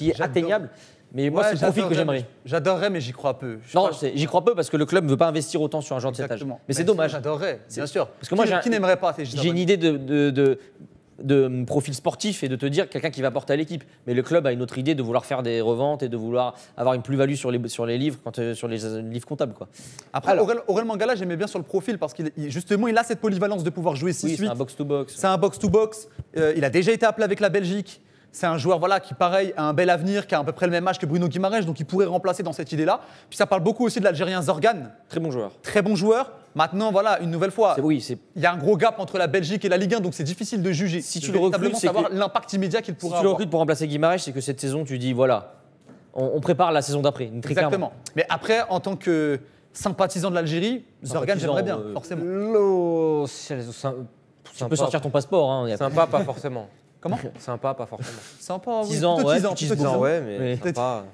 est atteignable. Mais moi, c'est le profil que j'aimerais. J'adorerais, mais j'y crois peu. non, j'y crois peu parce que le club ne veut pas investir autant sur un joueur de cet âge. Mais, c'est dommage. J'adorerais, bien sûr. Parce que moi, qui, n'aimerait pas J'ai une idée de de euh, profil sportif et de te dire quelqu'un qui va porter à l'équipe. Mais le club a une autre idée de vouloir faire des reventes et de vouloir avoir une plus-value sur les, sur les livres, euh, sur les, euh, livres comptables. Quoi. Après, Aurel, Mangala, j'aimais bien sur le profil parce qu'il justement, il a cette polyvalence de pouvoir jouer 6-8. c'est un box-to-box. C'est un box-to-box. il a déjà été appelé avec la Belgique c'est un joueur voilà, qui, pareil, a un bel avenir, qui a à peu près le même âge que Bruno Guimaraes, donc il pourrait remplacer dans cette idée-là. Puis ça parle beaucoup aussi de l'Algérien Zorgan. Très bon joueur. Très bon joueur. Maintenant, voilà, une nouvelle fois, il y a un gros gap entre la Belgique et la Ligue 1, donc c'est difficile de juger. Si tu le recrutes, savoir l'impact immédiat qu'il si tu le pour remplacer Guimaraes, c'est que cette saison, tu dis, voilà, on, prépare la saison d'après. Exactement. Mais après, en tant que sympathisant de l'Algérie, Zorgan, j'aimerais bien, euh, forcément. Tu peux sortir ton passeport. Hein, sympa, pas forcément. Comment Sympa, pas forcément. Sympa, oui. 10 ans, ouais. 10 ans, ouais, mais sympa.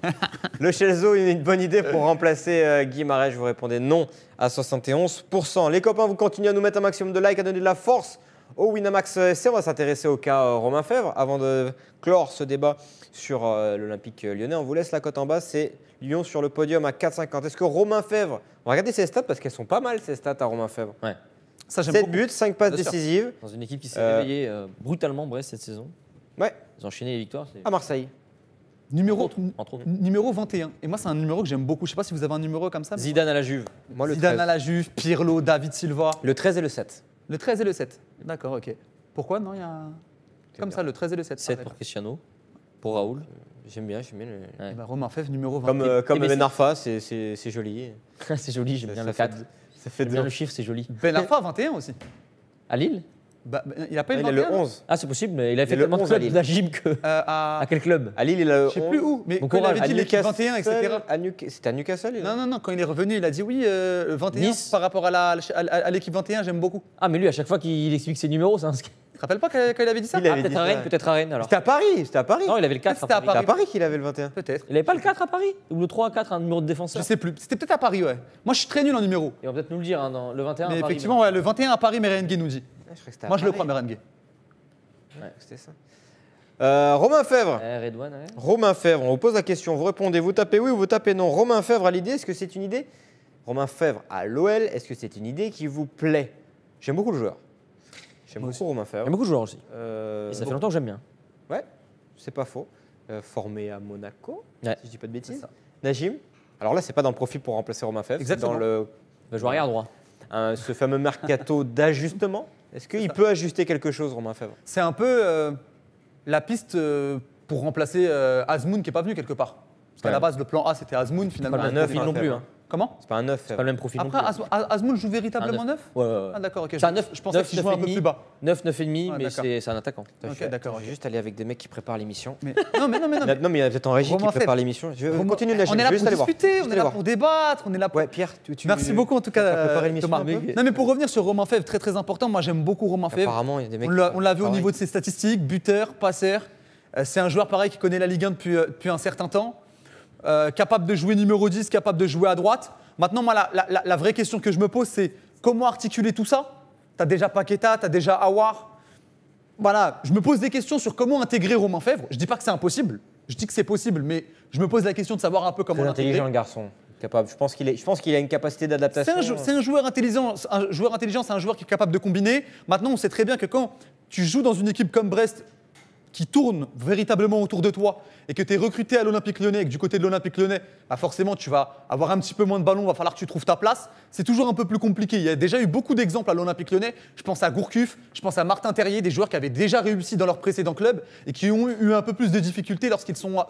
le une bonne idée pour remplacer euh, Guy Marais. Je vous répondais non à 71%. Les copains, vous continuez à nous mettre un maximum de likes, à donner de la force au Winamax SC. On va s'intéresser au cas euh, Romain Fèvre. Avant de clore ce débat sur euh, l'Olympique lyonnais, on vous laisse la cote en bas. C'est Lyon sur le podium à 4,50. Est-ce que Romain Fèvre. On va regarder ses stats parce qu'elles sont pas mal, ces stats à hein, Romain Fèvre. Ouais. Ça, 7 buts, 5 passes décisives. Dans une équipe qui s'est euh, réveillée euh, brutalement, Brest, cette saison. Ouais. Ils ont enchaîné les victoires. À Marseille. Numéro, entre numéro 21. Et moi, c'est un numéro que j'aime beaucoup. Je sais pas si vous avez un numéro comme ça. Zidane à la Juve. le Zidane à la Juve, Pirlo, David Silva. Le 13 et le 7. Le 13 et le 7. D'accord, ok. Pourquoi Non, il y a. Comme ça, le 13 et le 7. 7 pour Cristiano, pour Raoul. J'aime bien, j'aime bien. Le... Eh ben, Romain Fèvre, numéro 21. Comme, euh, comme Ben Arfa, c'est joli. c'est joli, j'aime bien le 4. bien le chiffre, c'est joli. Ben Arfa, 21 aussi. À Lille bah, il a pas eu ah, il le 11. Ah, c'est possible, mais il a fait le de clubs de la gym que. Euh, à... quel club À Lille, il a. Je sais plus où, mais quand il avait dit l'équipe 21, etc. C'était à Newcastle Non, non, non, quand il est revenu, il a dit oui, 21 euh, par rapport à l'équipe 21, j'aime beaucoup. Ah, mais lui, à chaque fois qu'il explique ses numéros, c'est un tu te rappelles pas quand il avait dit ça ah, peut-être à Rennes, peut-être alors. C'était à Paris, c'était à Paris. Non, il avait le 4 à Paris. C'était à Paris qu'il avait le 21. Peut-être. Il n'avait pas le 4 à Paris Ou le 3 à 4, un numéro de défenseur Je ne sais plus. C'était peut-être à Paris, ouais. Moi, je suis très nul en numéro. Ils vont peut-être nous le dire, hein, dans le 21 à Paris, effectivement, ouais, le 21 à Paris, Merengue nous dit. Moi, je le crois, Merengue. Ouais, C'était ça. Euh, Romain Fèvre. Eh, Romain Fèvre, on vous pose la question, vous répondez, vous tapez oui ou vous tapez non. Romain Fèvre à l'idée, est-ce que c'est une idée Romain Fèvre à l'OL, est-ce que c'est une idée qui vous plaît J'aime beaucoup le joueur. J'aime beaucoup Romain Fèvre. J'aime beaucoup joueur aussi. Euh, Et ça fait longtemps que j'aime bien. Ouais, c'est pas faux. Euh, formé à Monaco, si je dis pas de bêtises. Najim Alors là, c'est pas dans le profit pour remplacer Romain Fèvre. Exactement. Dans le, bah, joueur arrière droit. ce fameux mercato d'ajustement. Est-ce qu'il peut ajuster quelque chose, Romain Fèvre C'est un peu euh, la piste pour remplacer Azmoun qui n'est pas venu quelque part. Parce qu'à la base, le plan A, c'était Azmoun finalement. Pas le 9, il non plus. Comment C'est pas un 9, c'est pas le même profil. Après, Azmoul Asmoul joue véritablement 9 Ouais, ouais, Ah, d'accord, ok. C'est un 9, je pense qu'il joue un peu plus bas. 9, 9,5, ah, mais c'est un attaquant. Ok, d'accord. juste aller avec des mecs qui préparent l'émission. Mais... Non, mais non, mais non. Non, mais il y a peut-être en régie qui prépare l'émission. Je vais continuer la On est là pour discuter, on est là pour débattre, on est là pour. Ouais, Pierre, tu. Merci beaucoup en tout cas. Non, mais pour revenir sur Romain Fèvre, très très important, moi j'aime beaucoup Romain Fèvre. Apparemment, il y a des mecs. On l'a vu au niveau de ses statistiques, buteur, passeur. Euh, c'est un joueur pareil qui connaît la Ligue 1 euh, depuis un certain temps. Euh, capable de jouer numéro 10, capable de jouer à droite. Maintenant, moi, la, vraie question que je me pose, c'est comment articuler tout ça Tu as déjà Paqueta, tu as déjà Awar. Voilà, je me pose des questions sur comment intégrer Romain Fèvre. Je dis pas que c'est impossible, je dis que c'est possible, mais je me pose la question de savoir un peu comment l'intégrer. intelligent le garçon. Capable. Je pense qu'il a une capacité d'adaptation. C'est joueur intelligent, un joueur intelligent, c'est un joueur qui est capable de combiner. Maintenant, on sait très bien que quand tu joues dans une équipe comme Brest qui tourne véritablement autour de toi et que tu es recruté à l'Olympique lyonnais et que du côté de l'Olympique lyonnais, bah, forcément, tu vas avoir un petit peu moins de ballons, va falloir que tu trouves ta place, c'est toujours un peu plus compliqué. Il y a déjà eu beaucoup d'exemples à l'Olympique lyonnais. Je pense à Gourcuff, je pense à Martin Terrier, des joueurs qui avaient déjà réussi dans leur précédent club et qui ont eu un peu plus de difficultés lorsqu'ils sont,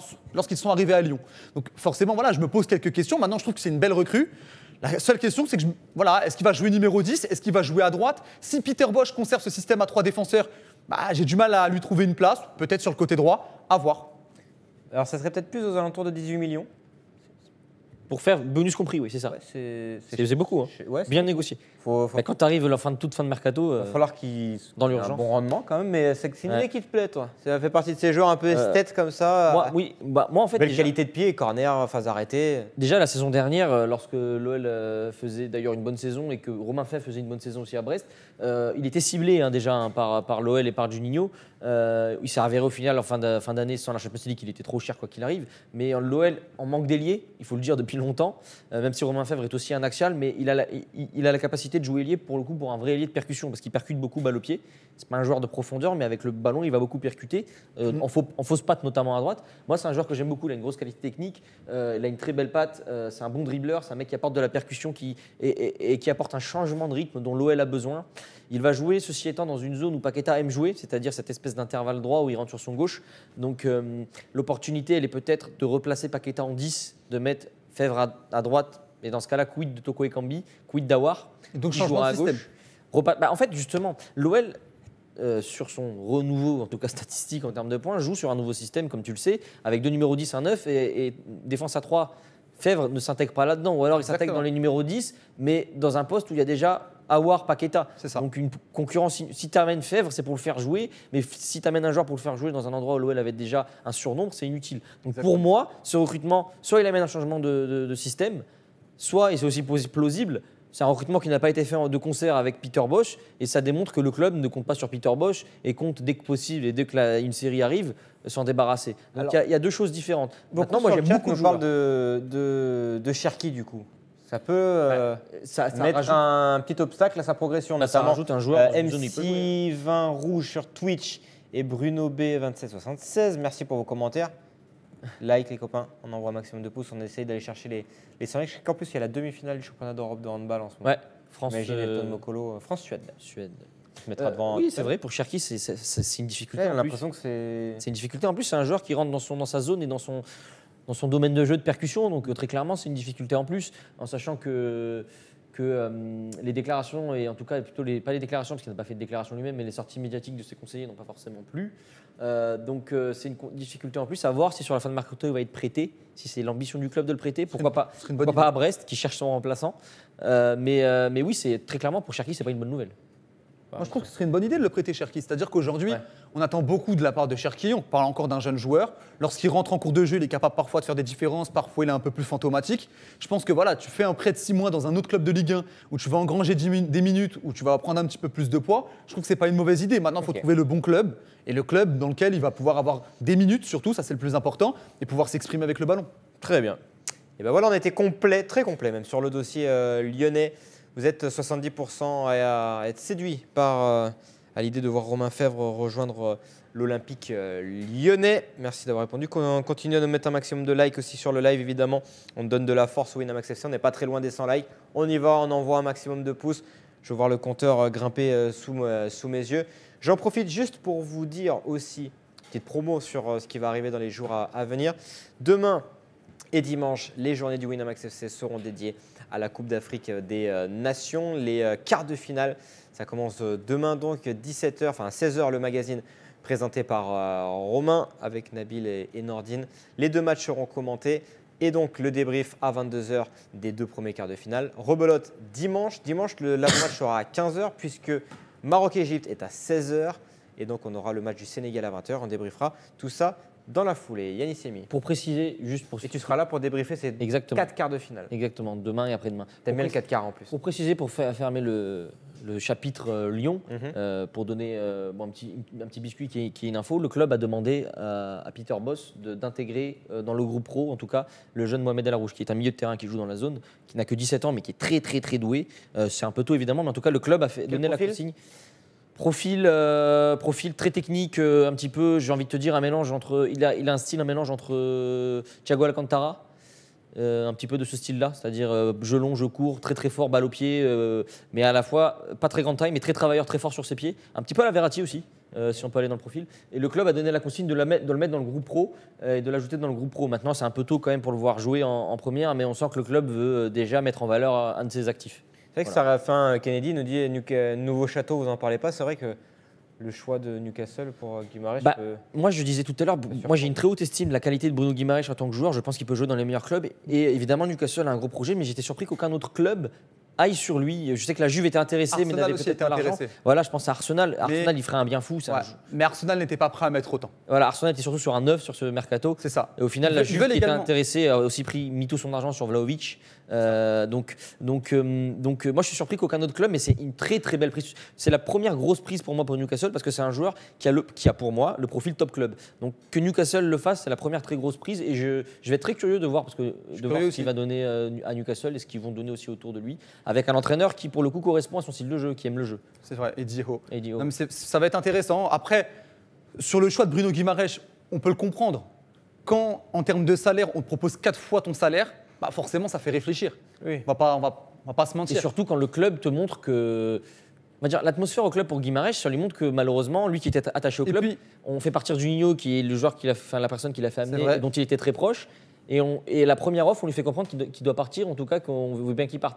sont arrivés à Lyon. Donc forcément, voilà, je me pose quelques questions. Maintenant, je trouve que c'est une belle recrue. La seule question, c'est que voilà, est-ce qu'il va jouer numéro 10 Est-ce qu'il va jouer à droite Si Peter Bosch conserve ce système à trois défenseurs, bah, j'ai du mal à lui trouver une place, peut-être sur le côté droit, à voir. Alors ça serait peut-être plus aux alentours de 18 millions. Pour faire bonus compris, oui, c'est ça. c'est, beaucoup, hein. bien négocié. quand tu arrives la fin de toute fin de mercato, il va euh, falloir qu'il dans l'urgence. un bon rendement quand même, mais c'est une année qui te plaît, toi. Ça fait partie de ces joueurs un peu euh, esthètes comme ça. Moi, oui, bah, moi en fait. Belle qualité de pied, corner, phase arrêtée. Déjà la saison dernière, euh, lorsque l'OL faisait d'ailleurs une bonne saison et que Romain Fay faisait une bonne saison aussi à Brest, il était ciblé hein, déjà hein, par, par l'OL et par Juninho. il s'est avéré au final en fin, fin d'année sans la Champions League, qu'il était trop cher quoi qu'il arrive. Mais l'OL en manque d'ailier, il faut le dire depuis longtemps, euh, même si Romain Fèvre est aussi un axial, mais il a, la, il, a la capacité de jouer ailier pour le coup pour un vrai ailier de percussion, parce qu'il percute beaucoup balle au pied. C'est pas un joueur de profondeur, mais avec le ballon, il va beaucoup percuter, euh, mm. en, fausse patte notamment à droite. Moi, c'est un joueur que j'aime beaucoup, il a une grosse qualité technique, euh, il a une très belle patte, c'est un bon dribbleur, c'est un mec qui apporte de la percussion qui, et, et qui apporte un changement de rythme dont l'OL a besoin. Il va jouer, ceci étant, dans une zone où Paqueta aime jouer, c'est-à-dire cette espèce d'intervalle droit où il rentre sur son gauche. Donc l'opportunité, elle est peut-être de replacer Paqueta en 10, de mettre Fèvre à, droite, et dans ce cas-là, quid de Toko Ekambi, quid d'Awar. Donc changement de système. Bah, en fait, justement, l'OL euh, sur son renouveau, en tout cas statistique en termes de points, joue sur un nouveau système, comme tu le sais, avec deux numéros 10, un 9 et, et défense à 3. Fèvre ne s'intègre pas là-dedans, ou alors il s'intègre dans les numéros 10, mais dans un poste où il y a déjà avoir Paqueta. Donc une concurrence. Si tu amènes Fèvre, c'est pour le faire jouer. Mais si tu amènes un joueur pour le faire jouer dans un endroit où l'OL avait déjà un surnom c'est inutile. Donc pour moi, ce recrutement, soit il amène un changement de, système, soit, et c'est aussi plausible, c'est un recrutement qui n'a pas été fait de concert avec Peter Bosch et ça démontre que le club ne compte pas sur Peter Bosch et compte dès que possible et dès que une série arrive s'en débarrasser. Donc il y, a deux choses différentes. Maintenant, moi j'aime beaucoup. On parle de, de, de Cherki du coup. Ça peut euh, mettre un petit obstacle à sa progression. ça rajoute un joueur. Euh, MC20 rouge sur Twitch et Bruno B2776. Merci pour vos commentaires. Like les copains, on envoie un maximum de pouces, on essaye d'aller chercher les, les 100 En plus, il y a la demi-finale du championnat d'Europe de handball en ce moment. Ouais, France. Euh, France-Suède. Suède. mettra devant oui, c'est vrai, pour Cherki, c'est une difficulté. on a l'impression que c'est. C'est une difficulté. En plus, c'est un joueur qui rentre dans, son, dans sa zone et dans son dans son domaine de jeu de percussion. Donc euh, très clairement, c'est une difficulté en plus, en sachant que, que euh, les déclarations, et en tout cas plutôt les, pas les déclarations, parce qu'il n'a pas fait de déclaration lui-même, mais les sorties médiatiques de ses conseillers n'ont pas forcément plu. Euh, donc c'est une difficulté en plus à voir si sur la fin de mercato il va être prêté, si c'est l'ambition du club de le prêter, pourquoi pas, pas à Brest qui cherche son remplaçant. mais, mais oui, c'est très clairement pour Cherki, c'est pas une bonne nouvelle. Moi, je trouve que ce serait une bonne idée de le prêter Cherki. C'est-à-dire qu'aujourd'hui, on attend beaucoup de la part de Cherki. On parle encore d'un jeune joueur. Lorsqu'il rentre en cours de jeu, il est capable parfois de faire des différences. Parfois, il est un peu plus fantomatique. Je pense que voilà, tu fais un prêt de 6 mois dans un autre club de Ligue 1 où tu vas engranger des minutes, où tu vas prendre un petit peu plus de poids. Je trouve que c'est pas une mauvaise idée. Maintenant, il faut trouver le bon club et le club dans lequel il va pouvoir avoir des minutes, surtout, ça c'est le plus important, et pouvoir s'exprimer avec le ballon. Très bien. Et ben voilà, on était complet, très complet même sur le dossier euh, lyonnais. Vous êtes 70% à être séduit par euh, l'idée de voir Romain Fèvre rejoindre euh, l'Olympique euh, lyonnais. Merci d'avoir répondu. On continue à nous mettre un maximum de likes aussi sur le live, évidemment. On donne de la force au Winamax FC. On n'est pas très loin des 100 likes. On y va, on envoie un maximum de pouces. Je veux voir le compteur grimper sous, mes yeux. J'en profite juste pour vous dire aussi, petite promo sur ce qui va arriver dans les jours à, à venir. Demain et dimanche, les journées du Winamax FC seront dédiées à la Coupe d'Afrique euh, des euh, Nations. Les euh, quarts de finale, ça commence demain donc 17h, enfin 16h le magazine présenté par Romain avec Nabil et Nordine. Les deux matchs seront commentés et donc le débrief à 22h des deux premiers quarts de finale. Rebelote dimanche. Dimanche, le match sera à 15h puisque Maroc-Égypte est à 16h. Et donc on aura le match du Sénégal à 20h. On débriefera tout ça dans la foulée. Yannis Emi. Pour préciser, juste pour. Et tu seras là pour débriefer ces 4 quatre quarts de finale. Exactement, demain et après-demain. T'aimes bien le quarts en plus. Pour préciser, pour fermer le, chapitre euh, Lyon, mhm. euh, pour donner euh, un, petit, biscuit qui est, une info, le club a demandé à Peter Boss d'intégrer dans le groupe pro, en tout cas, le jeune Mohamed Alarouche, qui est un milieu de terrain qui joue dans la zone, qui n'a que 17 ans, mais qui est très, très, très doué. C'est un peu tôt, évidemment, mais en tout cas, le club a donné la consigne. Profil, euh, profil très technique, euh, un petit peu, j'ai envie de te dire, un mélange entre. Il a, un style, un mélange entre euh, Thiago Alcantara, un petit peu de ce style-là, c'est-à-dire jeu long, jeu court, très très fort, balle au pied, mais à la fois pas très grande taille, mais très travailleur, très fort sur ses pieds. Un petit peu à la Verratti aussi, si on peut aller dans le profil. Et le club a donné la consigne de, le mettre dans le groupe pro et de l'ajouter dans le groupe pro. Maintenant, c'est un peu tôt quand même pour le voir jouer en première, mais on sent que le club veut déjà mettre en valeur un de ses actifs. C'est vrai que voilà. un Kennedy nous dit nouveau château, vous en parlez pas. C'est vrai que le choix de Newcastle pour euh, Guimarães. Bah, moi, je disais tout à l'heure, moi j'ai une très haute estime de la qualité de Bruno Guimarães en tant que joueur. Je pense qu'il peut jouer dans les meilleurs clubs. Et évidemment, Newcastle a un gros projet, mais j'étais surpris qu'aucun autre club aille sur lui. Je sais que la Juve était intéressée, mais n'avait peut-être pas Voilà, je pense à Arsenal. Arsenal, il ferait un bien fou. Ça. Mais Arsenal n'était pas prêt à mettre autant. Voilà, Arsenal était surtout sur un 9 sur ce mercato. C'est ça. Et au final, la Juve était intéressée a aussi pris mis tout son argent sur Vlaovic. Euh, donc, donc, euh, donc euh, moi, je suis surpris qu'aucun autre club, mais c'est une très très belle prise. C'est la première grosse prise pour moi pour Newcastle parce que c'est un joueur qui a, le, qui a pour moi le profil top club. Donc, que Newcastle le fasse, c'est la première très grosse prise et je, je, vais être très curieux de voir parce que de voir ce qu'il va donner à Newcastle et ce qu'ils vont donner aussi autour de lui avec un entraîneur qui pour le coup correspond à son style de jeu, qui aime le jeu. C'est vrai, Eddie Ho. ça va être intéressant. Après, sur le choix de Bruno Guimaraes, on peut le comprendre. Quand, en termes de salaire, on te propose 4 fois ton salaire, bah, forcément, ça fait réfléchir. Oui. On va pas, on va, pas se mentir. Et surtout quand le club te montre que l'atmosphère au club pour Guimarães, ça lui montre que malheureusement, lui qui était attaché au club, on fait partir du nino qui est le joueur qui a, la personne qui l'a fait amener, dont il était très proche. Et, la première offre, on lui fait comprendre qu'il doit, partir, en tout cas qu'on veut bien qu'il parte.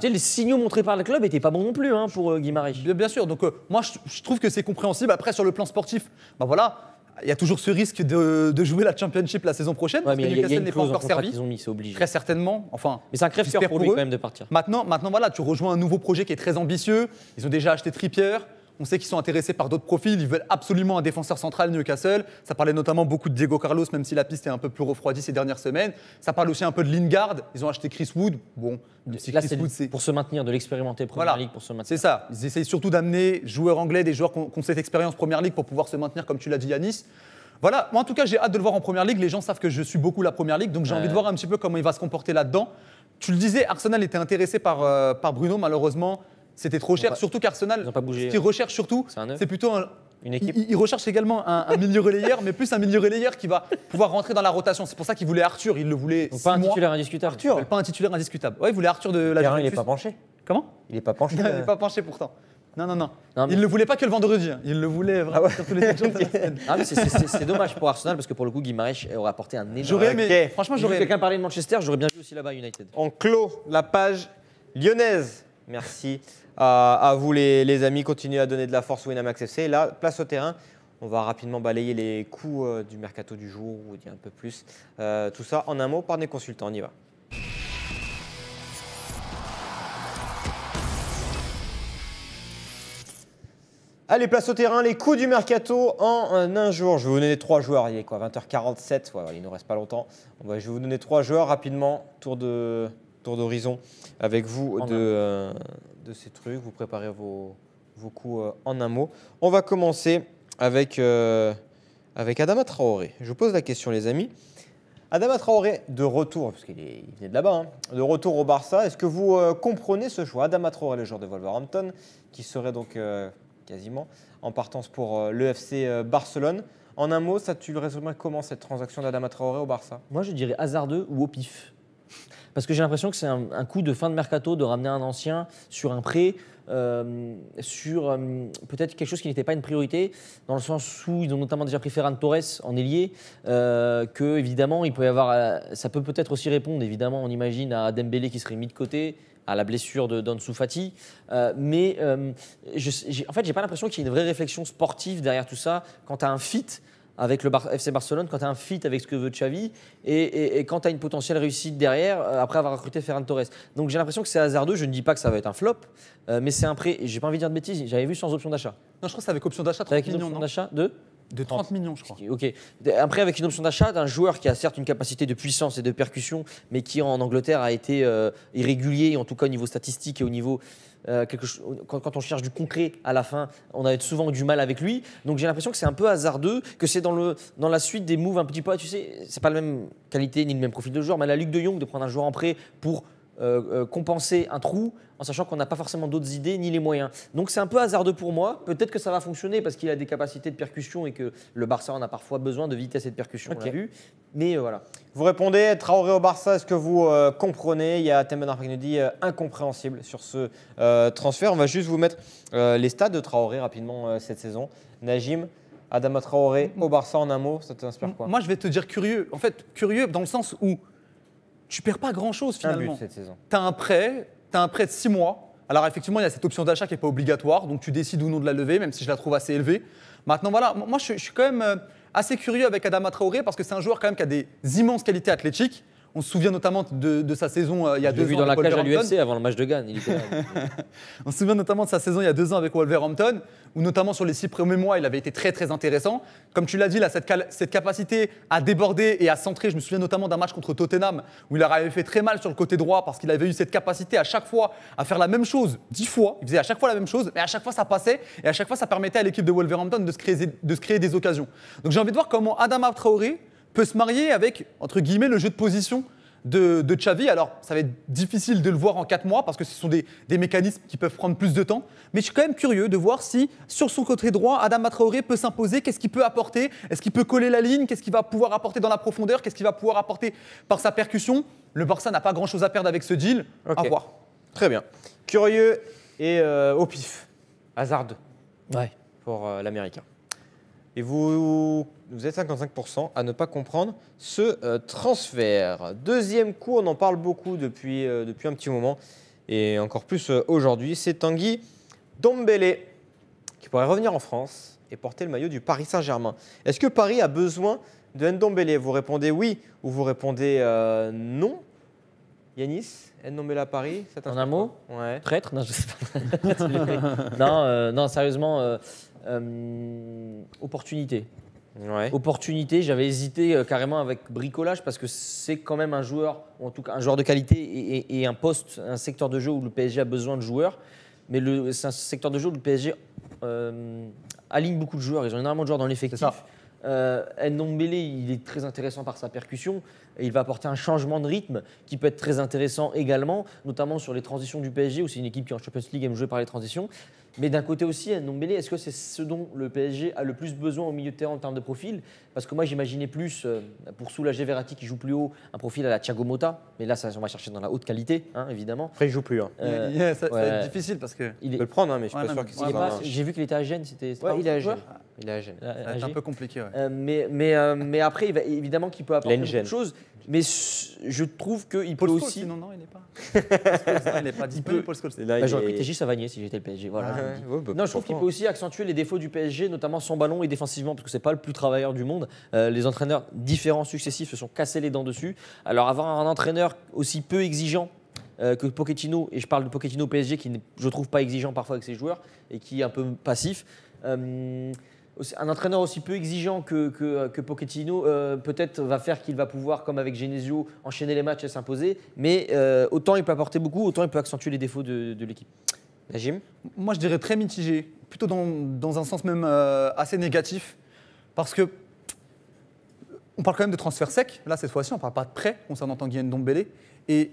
Tu les signaux montrés par le club n'étaient pas bons non plus hein, pour euh, Bien, sûr, donc euh, moi je, trouve que c'est compréhensible. Après, sur le plan sportif, bah voilà, il y a toujours ce risque de, jouer la Championship la saison prochaine, parce que Newcastle n'est pas encore servi. Ils ont mis, obligé. Très certainement. Enfin, mais c'est un crève-cœur pour, eux. quand même de partir. Maintenant, maintenant, voilà, tu rejoins un nouveau projet qui est très ambitieux. Ils ont déjà acheté Trippier. On sait qu'ils sont intéressés par d'autres profils. Ils veulent absolument un défenseur central Newcastle. Ça parlait notamment beaucoup de Diego Carlos, même si la piste est un peu plus refroidie ces dernières semaines. Ça parle aussi un peu de Lingard. Ils ont acheté Chris Wood. Bon, c'est pour se maintenir, de l'expérimenter Première voilà. Ligue pour se maintenir. C'est ça. Ils essayent surtout d'amener joueurs anglais, des joueurs qui ont, cette expérience Première Ligue pour pouvoir se maintenir, comme tu l'as dit, Yanis. Voilà, moi en tout cas j'ai hâte de le voir en Première Ligue. Les gens savent que je suis beaucoup la Première Ligue, donc j'ai envie de voir un petit peu comment il va se comporter là-dedans. Tu le disais, Arsenal était intéressé par, euh, par Bruno, malheureusement c'était trop cher, surtout qu'Arsenal, ce qu'ils recherchent surtout, c'est plutôt un, une équipe. Ils recherchent également un, milieu relayeur, mais plus un milieu relayeur qui va pouvoir rentrer dans la rotation. C'est pour ça qu'ils voulaient Arthur. ils le voulaient Donc pas un titulaire indiscutable. Arthur. Pas un titulaire indiscutable. Ouais, voulaient Arthur de la Juventus. Il n'est pas penché. Comment Il n'est pas penché. il n'est euh. pas penché pourtant. Non, non, non. Il ne le voulait pas que le vendredi. Hein. Il le voulait vraiment ah sur tous les ah, c'est dommage pour Arsenal parce que pour le coup, Guimaraes aurait apporté un énorme. J'aurais Franchement, j'aurais. quelqu'un parlait de Manchester, j'aurais bien vu aussi là-bas United. On clôt la page lyonnaise. Merci à vous les, amis, continuez à donner de la force au Winamax FC. Là, place au terrain. On va rapidement balayer les coûts euh, du mercato du jour, ou dire un peu plus. Euh, tout ça en un mot par des consultants. On y va. Allez, place au terrain, les coups du mercato en euh, un jour. Je vais vous donner trois joueurs. Il est quoi 20h47, il ne nous reste pas longtemps. je vais vous donner trois joueurs rapidement. Tour de, d'horizon avec vous euh, de, ces trucs. Vous préparez vos, coups euh, en un mot. On va commencer avec, euh, avec Adama Traoré. Je vous pose la question, les amis. Adama Traoré, de retour, parce qu'il est de là-bas, hein, de retour au Barça, est-ce que vous comprenez ce choix Adama Traoré, le joueur de Wolverhampton, qui serait donc quasiment en partance pour l'EFC Barcelone. En un mot, ça, tu le résumerais comment cette transaction d'Adama Traoré au Barça Moi, je dirais hasardeux ou au pif. Parce que j'ai l'impression que c'est un, coup de fin de mercato de ramener un ancien sur un prêt, euh, sur euh, peut-être quelque chose qui n'était pas une priorité, dans le sens où ils ont notamment déjà pris Ferran Torres en ailier, euh, que évidemment il peut y avoir, ça peut peut-être aussi répondre, évidemment on imagine à Dembélé qui serait mis de côté, à la blessure de Don Soufati. mais en fait, j'ai pas l'impression qu'il y ait une vraie réflexion sportive derrière tout ça. quant à un fit avec le FC Barcelone, quand tu as un fit avec ce que veut Xavi et, et, et quand tu as une potentielle réussite derrière euh, après avoir recruté Ferran Torres. Donc j'ai l'impression que c'est hasardeux. Je ne dis pas que ça va être un flop, euh, mais c'est un prêt. J'ai pas envie de dire de bêtises. J'avais vu sans option d'achat. Non, je crois que c'est avec option d'achat. Avec une option d'achat de de 30, millions, je crois. Ok. Après, avec une option d'achat d'un joueur qui a certes une capacité de puissance et de percussion, mais qui en Angleterre a été euh, irrégulier, en tout cas au niveau statistique et au niveau. Euh, quand, on cherche du concret à la fin, on a souvent du mal avec lui. Donc j'ai l'impression que c'est un peu hasardeux, que c'est dans, dans la suite des moves un petit peu. Tu sais, c'est pas la même qualité ni le même profil de joueur, mais la Ligue de Young de prendre un joueur en prêt pour euh, euh, compenser un trou en sachant qu'on n'a pas forcément d'autres idées ni les moyens. Donc c'est un peu hasardeux pour moi. Peut-être que ça va fonctionner parce qu'il a des capacités de percussion et que le Barça en a parfois besoin de vitesse et de percussion, on l'a vu. Mais euh, voilà. Vous répondez, Traoré au Barça, est-ce que vous comprenez Il y a Temben qui dit incompréhensible sur ce transfert. On va juste vous mettre les stats de Traoré rapidement cette saison. Najim, Adama Traoré au Barça en un mot, ça t'inspire quoi Moi je vais te dire curieux. En fait, curieux dans le sens où tu perds pas grand-chose finalement. Tu as un prêt, tu as un prêt de 6 mois. Alors effectivement, il y a cette option d'achat qui n'est pas obligatoire, donc tu décides ou non de la lever, même si je la trouve assez élevée. Maintenant, voilà, moi je, je suis quand même euh, assez curieux avec Adama Traoré parce que c'est un joueur quand même qui a des immenses qualités athlétiques. On se souvient notamment de, sa saison euh, il y a deux ans. vu dans la cage à l'UFC avant le match de Gann. on se souvient notamment de sa saison il y a deux ans avec Wolverhampton, où notamment sur les six premiers mois, il avait été très très intéressant. Comme tu l'as dit, là, cette, capacité à déborder et à centrer. Je me souviens notamment d'un match contre Tottenham où il avait fait très mal sur le côté droit parce qu'il avait eu cette capacité à chaque fois à faire la même chose dix fois. Il faisait à chaque fois la même chose, mais à chaque fois ça passait et à chaque fois ça permettait à l'équipe de Wolverhampton de se créer, de se créer des occasions. Donc j'ai envie de voir comment Adam Traoré peut se marier avec, entre guillemets, le jeu de position de, de, Xavi. Alors, ça va être difficile de le voir en quatre mois parce que ce sont des, mécanismes qui peuvent prendre plus de temps. Mais je suis quand même curieux de voir si, sur son côté droit, Adam Matraoré peut s'imposer. Qu'est-ce qu'il peut apporter Est-ce qu'il peut coller la ligne Qu'est-ce qu'il va pouvoir apporter dans la profondeur Qu'est-ce qu'il va pouvoir apporter par sa percussion Le Barça n'a pas grand-chose à perdre avec ce deal. À voir. Très bien. Curieux et euh, au pif. Hasard Pour euh, l'Américain. Et vous, vous êtes 55% à ne pas comprendre ce euh, transfert. Deuxième coup, on en parle beaucoup depuis, euh, depuis un petit moment, et encore plus euh, aujourd'hui, c'est Tanguy Dombélé qui pourrait revenir en France et porter le maillot du Paris Saint-Germain. Est-ce que Paris a besoin de Ndombele Vous répondez oui ou vous répondez non. Yanis, Ndombele à Paris, En un mot ouais. Traître Non, je sais pas. non, sérieusement, euh, opportunité. Opportunité, j'avais hésité euh, carrément avec bricolage parce que c'est quand même un joueur, en tout cas un joueur de qualité et, un poste, un secteur de jeu où le PSG a besoin de joueurs. Mais c'est un secteur de jeu où le PSG euh, aligne beaucoup de joueurs. Ils ont énormément de joueurs dans l'effectif. Euh, Ndombele, il est très intéressant par sa percussion. Et il va apporter un changement de rythme qui peut être très intéressant également, notamment sur les transitions du PSG, où c'est une équipe qui en Champions League aime jouer par les transitions. Mais d'un côté aussi, Ndombele, est-ce que c'est ce dont le PSG a le plus besoin au milieu de terrain en termes de profil Parce que moi, j'imaginais plus, euh, pour soulager Verratti qui joue plus haut, un profil à la Thiago Motta. Mais là, ça, on va chercher dans la haute qualité, hein, évidemment. Après, il joue plus. difficile parce que. Il peut le prendre, hein, mais je suis pas sûr qu'il J'ai vu qu'il était à Gênes. C'était, il est à Gênes. Il a C'est euh, un peu compliqué. Euh, mais, mais, euh, mais après, évidemment qu'il peut apprendre beaucoup chose. Mais je trouve qu'il peut aussi. Non, non, il n'est pas. il n'est pas Paul Scholes. Bah, j'aurais pris TG si j'étais le PSG. Voilà. Ah, bah, non, je trouve qu'il peut aussi accentuer les défauts du PSG, notamment son ballon et défensivement, parce que c'est pas le plus travailleur du monde. les entraîneurs différents, successifs, se sont cassés les dents dessus. Alors avoir un entraîneur aussi peu exigeant que Pochettino, et je parle de Pochettino PSG qui je trouve pas exigeant parfois avec ses joueurs et qui est un peu passif un entraîneur aussi peu exigeant que, que, Pochettino, euh, peut-être va faire qu'il va pouvoir, comme avec Genesio, enchaîner les matchs et s'imposer. Mais euh, autant il peut apporter beaucoup, autant il peut accentuer les défauts de, de l'équipe. Najim Moi, je dirais très mitigé, plutôt dans, un sens même euh, assez négatif, parce que on parle quand même de transfert sec. Là, cette fois-ci, on ne parle pas de prêt concernant Tanguy Ndombele. Et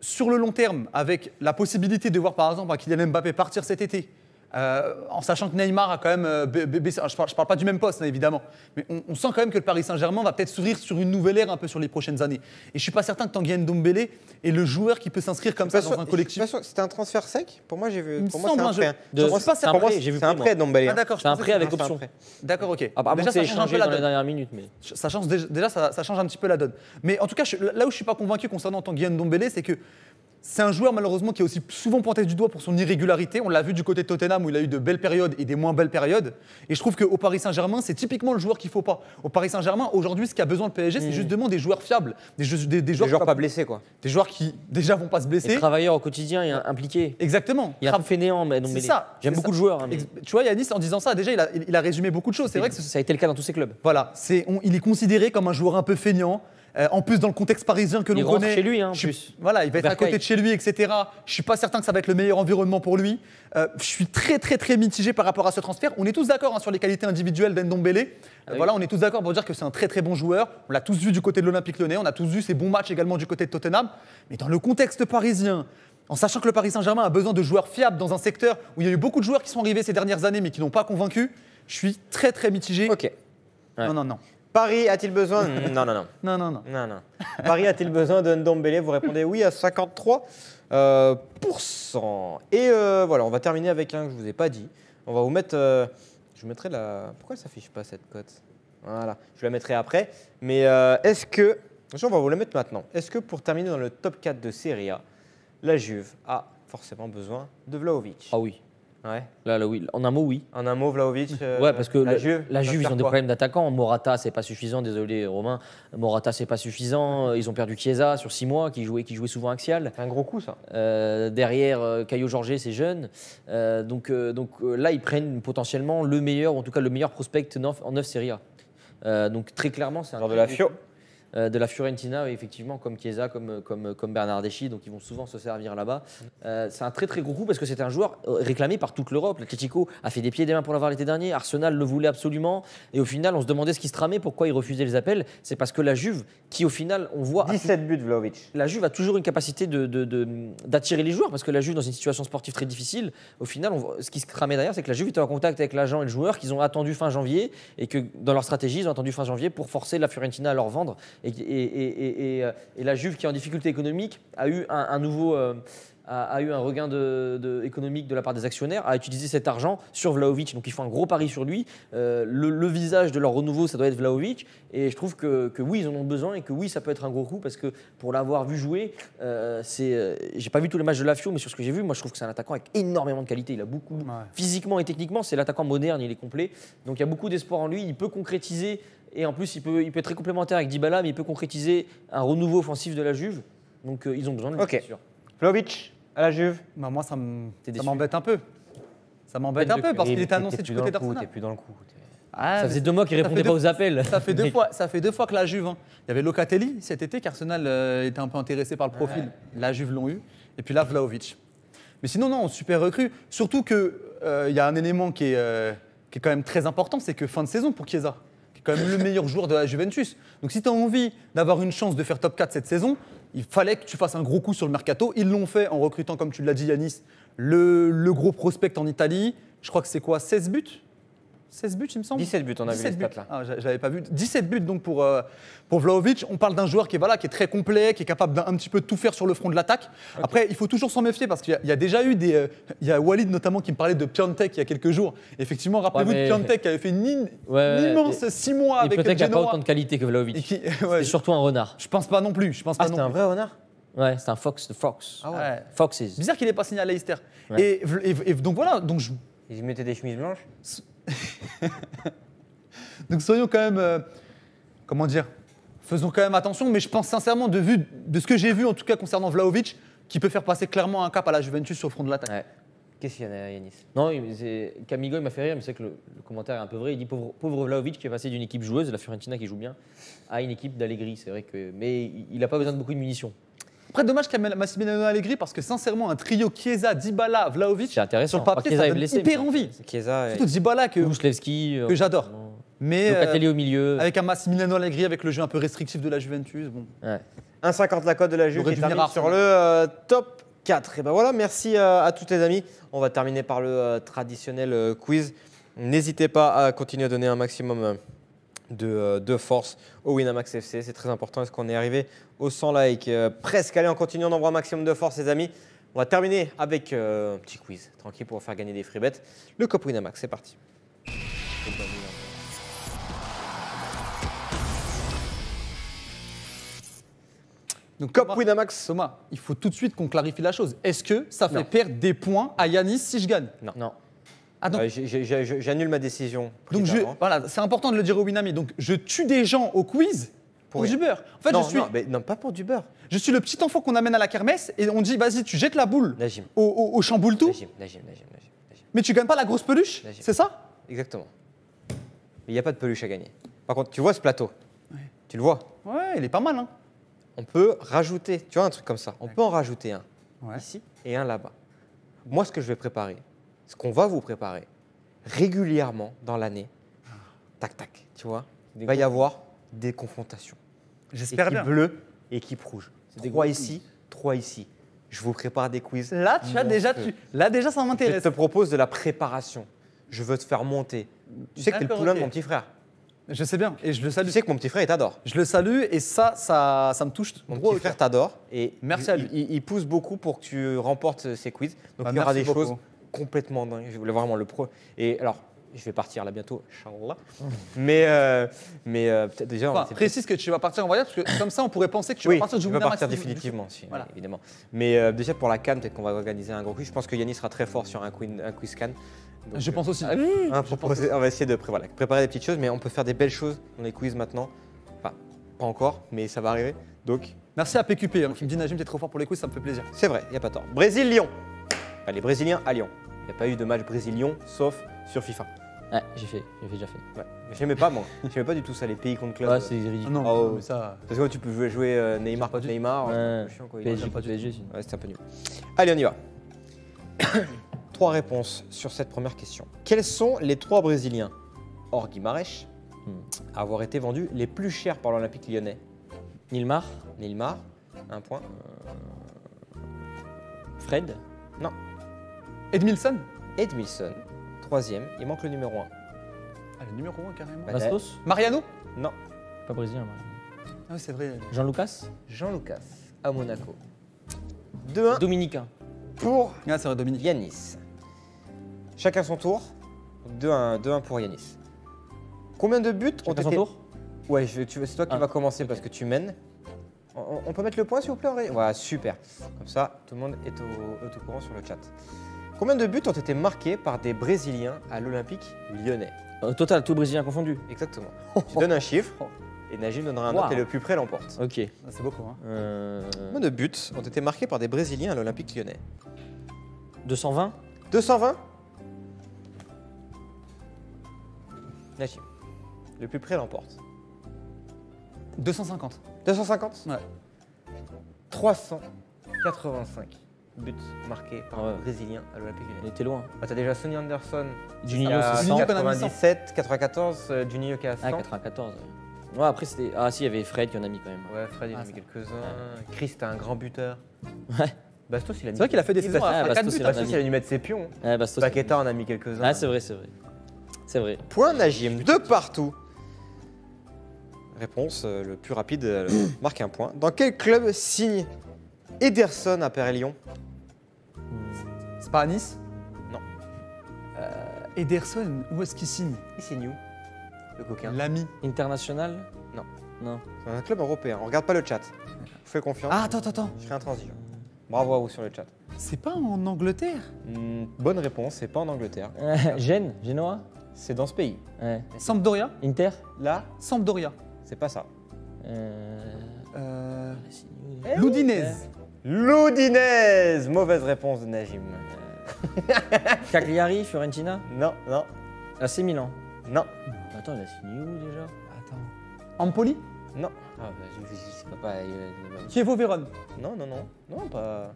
sur le long terme, avec la possibilité de voir par exemple Kylian Mbappé partir cet été, euh, en sachant que Neymar a quand même euh, je, parle, parle pas du même poste hein, évidemment, mais on, sent quand même que le Paris Saint-Germain va peut-être s'ouvrir sur une nouvelle ère un peu sur les prochaines années. Et je suis pas certain que Tanguy Ndombele est le joueur qui peut s'inscrire comme ça dans un collectif. C'était un transfert sec Pour moi, j'ai vu. Pour moi, c'est un prêt. C'est un prêt. J'ai vu un prêt Ndombele. Hein. Ah, d'accord. C'est un prêt avec option. D'accord, ok. Ah, déjà, ça change la donne. dernière minute, mais ça change déjà, ça, change un petit peu la donne. Mais en tout cas, là où je suis pas convaincu concernant Tanguy Ndombele, c'est que c'est un joueur malheureusement qui est aussi souvent pointé du doigt pour son irrégularité. On l'a vu du côté de Tottenham où il a eu de belles périodes et des moins belles périodes. Et je trouve qu'au Paris Saint-Germain, c'est typiquement le joueur qu'il faut pas. Au Paris Saint-Germain, aujourd'hui, ce a besoin le PSG, c'est mmh. justement des joueurs fiables, des, joueurs, pas blessés, quoi. des joueurs qui déjà vont pas se blesser. blesser. travailleurs au quotidien et impliqués. Exactement. Il est fainéant, mais non, C'est ça, J'aime beaucoup de joueurs. joueur. Hein, tu vois, Yannis, en disant ça, déjà, il a, résumé beaucoup de choses. C'est vrai que ça a été le cas dans tous ces clubs. voilà, c'est- il est considéré comme un joueur un peu feignant, euh, en plus, dans le contexte parisien que nous connaît. chez lui, hein, Voilà, il va être à côté de chez lui, etc. Je suis pas certain que ça va être le meilleur environnement pour lui. Euh, je suis très, très, très mitigé par rapport à ce transfert. On est tous d'accord hein, sur les qualités individuelles d'Endon Ah on est tous d'accord pour dire que c'est un très, très bon joueur. On l'a tous vu du côté de l'Olympique Lyonnais. On a tous vu ses bons matchs également du côté de Tottenham. Mais dans le contexte parisien, en sachant que le Paris Saint-Germain a besoin de joueurs fiables dans un secteur où il y a eu beaucoup de joueurs qui sont arrivés ces dernières années mais qui n'ont pas convaincu, je suis très très mitigé. Ok. Non, non, non. Paris a-t-il besoin Non, non, non. non, non, non. Paris a-t-il besoin de Ndombele Vous répondez oui à 53%. Euh, Et euh, voilà, on va terminer avec un que je ne vous ai pas dit. On va vous mettre... Euh, je vous mettrai la... Pourquoi ça s'affiche pas cette cote Voilà, je la mettrai après. Mais est-ce que... on va vous la mettre maintenant. Est-ce que pour terminer dans le top 4 de Serie A, la Juve a forcément besoin de Vlaovic Ah oui. Là, oui. En un mot, oui. En un mot, Vlaovic. ouais, euh, parce que la, Juve, ils ont des problèmes d'attaquants. Morata, c'est pas suffisant. Désolé, Romain. Morata, c'est pas suffisant. Ils ont perdu Chiesa sur six mois, qui jouait, qui jouait souvent axial. un gros coup, ça. Euh, derrière, euh, Caio georget c'est jeune. donc, donc là, ils prennent potentiellement le meilleur, ou en tout cas le meilleur prospect en 9 Serie A. donc très clairement, c'est un. de la Fio. Euh, de la Fiorentina, effectivement, comme Chiesa, comme, comme, comme Bernardeschi, donc ils vont souvent se servir là-bas. Euh, c'est un très très gros coup parce que c'était un joueur euh, réclamé par toute l'Europe. L'Atletico a fait des pieds et des mains pour l'avoir l'été dernier, Arsenal le voulait absolument, et au final, on se demandait ce qui se tramait, pourquoi il refusait les appels. C'est parce que la Juve, qui au final, on voit. 17 buts, Vlaovic. La Juve a toujours une capacité d'attirer de, les joueurs parce que la Juve, dans une situation sportive très difficile, au final, ce qui se tramait derrière, c'est que la Juve était en contact avec l'agent et le joueur qu'ils ont attendu fin janvier et que dans leur stratégie, ils ont attendu fin janvier pour forcer la Fiorentina à leur vendre. Euh, et, la Juve qui est en difficulté économique a eu un, nouveau euh, a, eu un regain de, économique de la part des actionnaires, a utilisé cet argent sur Vlaovic. Donc ils font un gros pari sur lui. Euh, le, visage de leur renouveau, ça doit être Vlaovic. Et je trouve que, oui, ils en ont besoin et que oui, ça peut être un gros coup parce que pour l'avoir vu jouer, c'est, j'ai pas vu tous les matchs de Lafio, mais sur ce que j'ai vu, moi je trouve que c'est un attaquant avec énormément de qualité. Il a beaucoup, physiquement et techniquement, c'est l'attaquant moderne, il est complet. Donc il y a beaucoup d'espoir en lui. Il peut concrétiser et en plus, il peut, il peut être très complémentaire avec Dybala, mais il peut concrétiser un renouveau offensif de la Juve. Donc euh, ils ont besoin de lui, okay. sûr. à la Juve bah, Moi, ça m'embête un peu. Ça m'embête un peu parce qu'il est annoncé du côté d'Arsenal. T'es plus dans le coup. Ah, ça faisait deux mois qu'il répondait pas aux appels. Ça fait deux fois, que la Juve. Hein. Il y avait Locatelli cet été qu'Arsenal euh, était un peu intéressé par le profil. La Juve l'ont eu. Et puis là, Vlaovic. Mais sinon, non, super recrue. Surtout qu'il euh, y a un élément qui est, qui est quand même très important, c'est que fin de saison pour Chiesa le meilleur joueur de la Juventus. Donc si tu as envie d'avoir une chance de faire top 4 cette saison, il fallait que tu fasses un gros coup sur le mercato. Ils l'ont fait en recrutant, comme tu l'as dit, Yanis, le, le, gros prospect en Italie. Je crois que c'est quoi 16 buts 16 buts, il me semble. 17 buts, on a vu les stats, là. Ah, pas vu. 17 buts donc pour, euh, pour Vlaovic. On parle d'un joueur qui est, voilà, qui est très complet, qui est capable d'un petit peu tout faire sur le front de l'attaque. Après, il faut toujours s'en méfier parce qu'il y, a déjà eu des. Euh, il y a Walid notamment qui me parlait de Piontek il y a quelques jours. Effectivement, rappelez-vous de Piontek qui avait fait une, immense 6 mois avec Piontek. Piontek n'a pas autant de qualité que Vlaovic. C'est surtout un renard. Je pense pas non plus. Je pense ah, c'était un vrai ah renard Ouais, c'est un Fox, de Fox. Bizarre qu'il n'ait pas signé à Leicester. Et, donc voilà. Donc je... Ils mettaient des chemises blanches Donc soyons quand même, euh, comment dire, faisons quand même attention, mais je pense sincèrement, de, vue, de ce que j'ai vu en tout cas concernant Vlaovic, qui peut faire passer clairement un cap à la Juventus sur le front de l'attaque. Ouais. Qu'est-ce qu'il y en a, Yanis Non, Camigo, il m'a fait rire, mais c'est que le, commentaire est un peu vrai. Il dit pauvre, Vlaovic qui est passé d'une équipe joueuse, la Fiorentina qui joue bien, à une équipe d'Allegri. C'est vrai que. Mais il n'a pas besoin de beaucoup de munitions. Après, dommage qu'il y ait Massimiliano Allegri parce que sincèrement, un trio Chiesa, Dybala, Vlaovic, c'est intéressant. sur le papier, ça hyper envie. Chiesa Surtout Dybala que, euh, que j'adore. Mais euh, au milieu. Avec un Massimiliano Allegri, avec le jeu un peu restrictif de la Juventus. Bon. Ouais. 1,50 la cote de la Juve qui termine sur le euh, top 4. Et ben voilà, merci à toutes les amis. On va terminer par le traditionnel quiz. N'hésitez pas à continuer à donner un maximum euh, de, force au Winamax FC. C'est très important. Est-ce qu'on est arrivé au 100 likes euh, Presque. Allez, en continue. On envoie un maximum de force, les amis. On va terminer avec euh, un petit quiz tranquille pour faire gagner des free bets. Le Cop Winamax, c'est parti. Donc, Cop Winamax. Thomas, il faut tout de suite qu'on clarifie la chose. Est-ce que ça fait perdre des points à Yanis si je gagne Non. Non. Ah, donc... J'annule ma décision. Donc je, hein. voilà, c'est important de le dire au Winami. Donc je tue des gens au quiz pour, du beurre. En fait, non, je suis. Non, pas pour du beurre. Je suis le petit enfant qu'on amène à la kermesse et on dit vas-y, tu jettes la boule au, au, chamboule tout. mais tu gagnes pas la grosse peluche, c'est ça Exactement. Il n'y a pas de peluche à gagner. Par contre, tu vois ce plateau Tu le vois Ouais, il est pas mal. Hein. On peut rajouter, tu vois, un truc comme ça. On peut en rajouter un ici et un là-bas. Moi, ce que je vais préparer, ce qu'on va vous préparer régulièrement dans l'année. Tac, tac, tu vois. Il va y avoir des confrontations. J'espère bien. bleu, équipe rouge. trois ici, trois ici. Je vous prépare des quiz. Là, tu as déjà, là déjà, ça m'intéresse. Je te propose de la préparation. Je veux te faire monter. Tu sais que t'es le poulain de mon petit frère. Je sais bien, et je le salue. Tu sais que mon petit frère, il t'adore. Je le salue, et ça, ça, ça me touche. Mon petit frère t'adore, et merci il, à lui. Il, pousse beaucoup pour que tu remportes ces quiz. Donc bah, il y aura des choses complètement dingue. Je voulais vraiment le pro. Et alors, je vais partir là bientôt, Inch'Allah. mais euh, mais euh, peut-être déjà. précise que tu vas partir en voyage, parce que comme ça, on pourrait penser que tu vas partir du Je vais partir définitivement, si, évidemment. Mais euh, déjà pour la Cannes, peut-être qu'on va organiser un gros quiz. Je pense que Yannis sera très fort sur un, queen, un quiz Cannes. je pense ah hein, aussi. on va essayer de préparer des petites choses, mais on peut faire des belles choses dans les quiz maintenant. Enfin, pas encore, mais ça va arriver. Donc. Merci à PQP hein, qui me dit Najim, t'es trop fort pour les quiz, ça me fait plaisir. C'est vrai, il n'y a pas tort. Brésil-Lyon. Ah, les Brésiliens à Lyon. Il n'y a pas eu de match Brésilien sauf sur FIFA. Ouais, j'ai fait, j'ai déjà fait. j'aimais pas, moi. j'aimais pas du tout ça, les pays contre club. Ouais, c'est ridicule. Ah non, ah, oh. Parce que tu peux jouer, euh, Neymar contre Neymar. Ouais. PSG, Ouais, un peu nul. Allez, on y va. trois réponses sur cette première question. Quels sont les trois Brésiliens, hors Guimarães, hmm. à avoir été vendus les plus chers par l'Olympique lyonnais Nilmar Nilmar, un point. Euh, Fred Non, Edmilson Edmilson, troisième. Il manque le numéro 1. Ah, le numéro 1 carrément. Bah, Bastos Mariano Non. Pas brésilien, Mariano. Ah oui, c'est vrai. Jean Lucas Jean Lucas, à Monaco. 2-1 Dominicain. pour Ah, Yanis. Chacun son tour. 2-1 pour Yanis. Combien de buts ont Chacun son tour Ouais, c'est toi qui va vas commencer parce que tu mènes. On, peut mettre le point, s'il vous plaît, Henri Ouais, super. Comme ça, tout le monde est au courant sur le chat. Combien de buts ont été marqués par des Brésiliens à l'Olympique lyonnais total, tout Brésilien confondu Exactement. tu donnes un chiffre et Najim donnera un nombre autre et le plus près l'emporte. Ok. Ah, c'est beaucoup. Hein. Euh, Combien de buts ont été marqués par des Brésiliens à l'Olympique lyonnais 220 220 Najim, le plus près l'emporte. 250. 250 Ouais. 385. But marqué par un Brésilien à l'Olympique Lyonnais. Il était loin. Bah, t'as déjà Sonny Anderson. Juninho, à 97, 94, euh, Juninho Ah, 94. Ouais, après, c'était. Ah, si, il y avait Fred qui en a mis quand même. Ouais, Fred, il en a ah, mis quelques-uns. Chris, t'as un grand buteur. Ouais. Bastos, il a mis. C'est vrai qu'il a fait des saisons. Ah, Bastos, il, Bastos, il a dû mettre ses pions. Ah, Bastos. Paqueta en a mis quelques-uns. Ah, c'est vrai, c'est vrai. C'est vrai. Point Najim, de partout. Réponse euh, le plus rapide euh, marque un point. Dans quel club signe Ederson à Paris-Lyon c'est pas à Nice Non. Euh, Ederson, où est-ce qu'il signe Il signe où Le coquin. L'ami. International Non. Non. C'est un club européen, on regarde pas le chat. fais confiance. Ah, attends, attends, attends. Je serai intransigeant. Bravo à vous sur le chat. C'est pas en Angleterre hmm, bonne réponse, c'est pas en Angleterre. Euh, Gênes Génois C'est dans ce pays. Sampdoria Inter Là, Sampdoria. c'est pas ça. euh... Euh, Loudinez. Loudinez Mauvaise réponse de Najim. Cagliari, Fiorentina Non, non. AC Milan Non. Attends, il a signé où déjà Attends. Empoli Non. Ah, bah, je, sais pas. Euh, Chievo Vérone Non, non, non. Non, pas.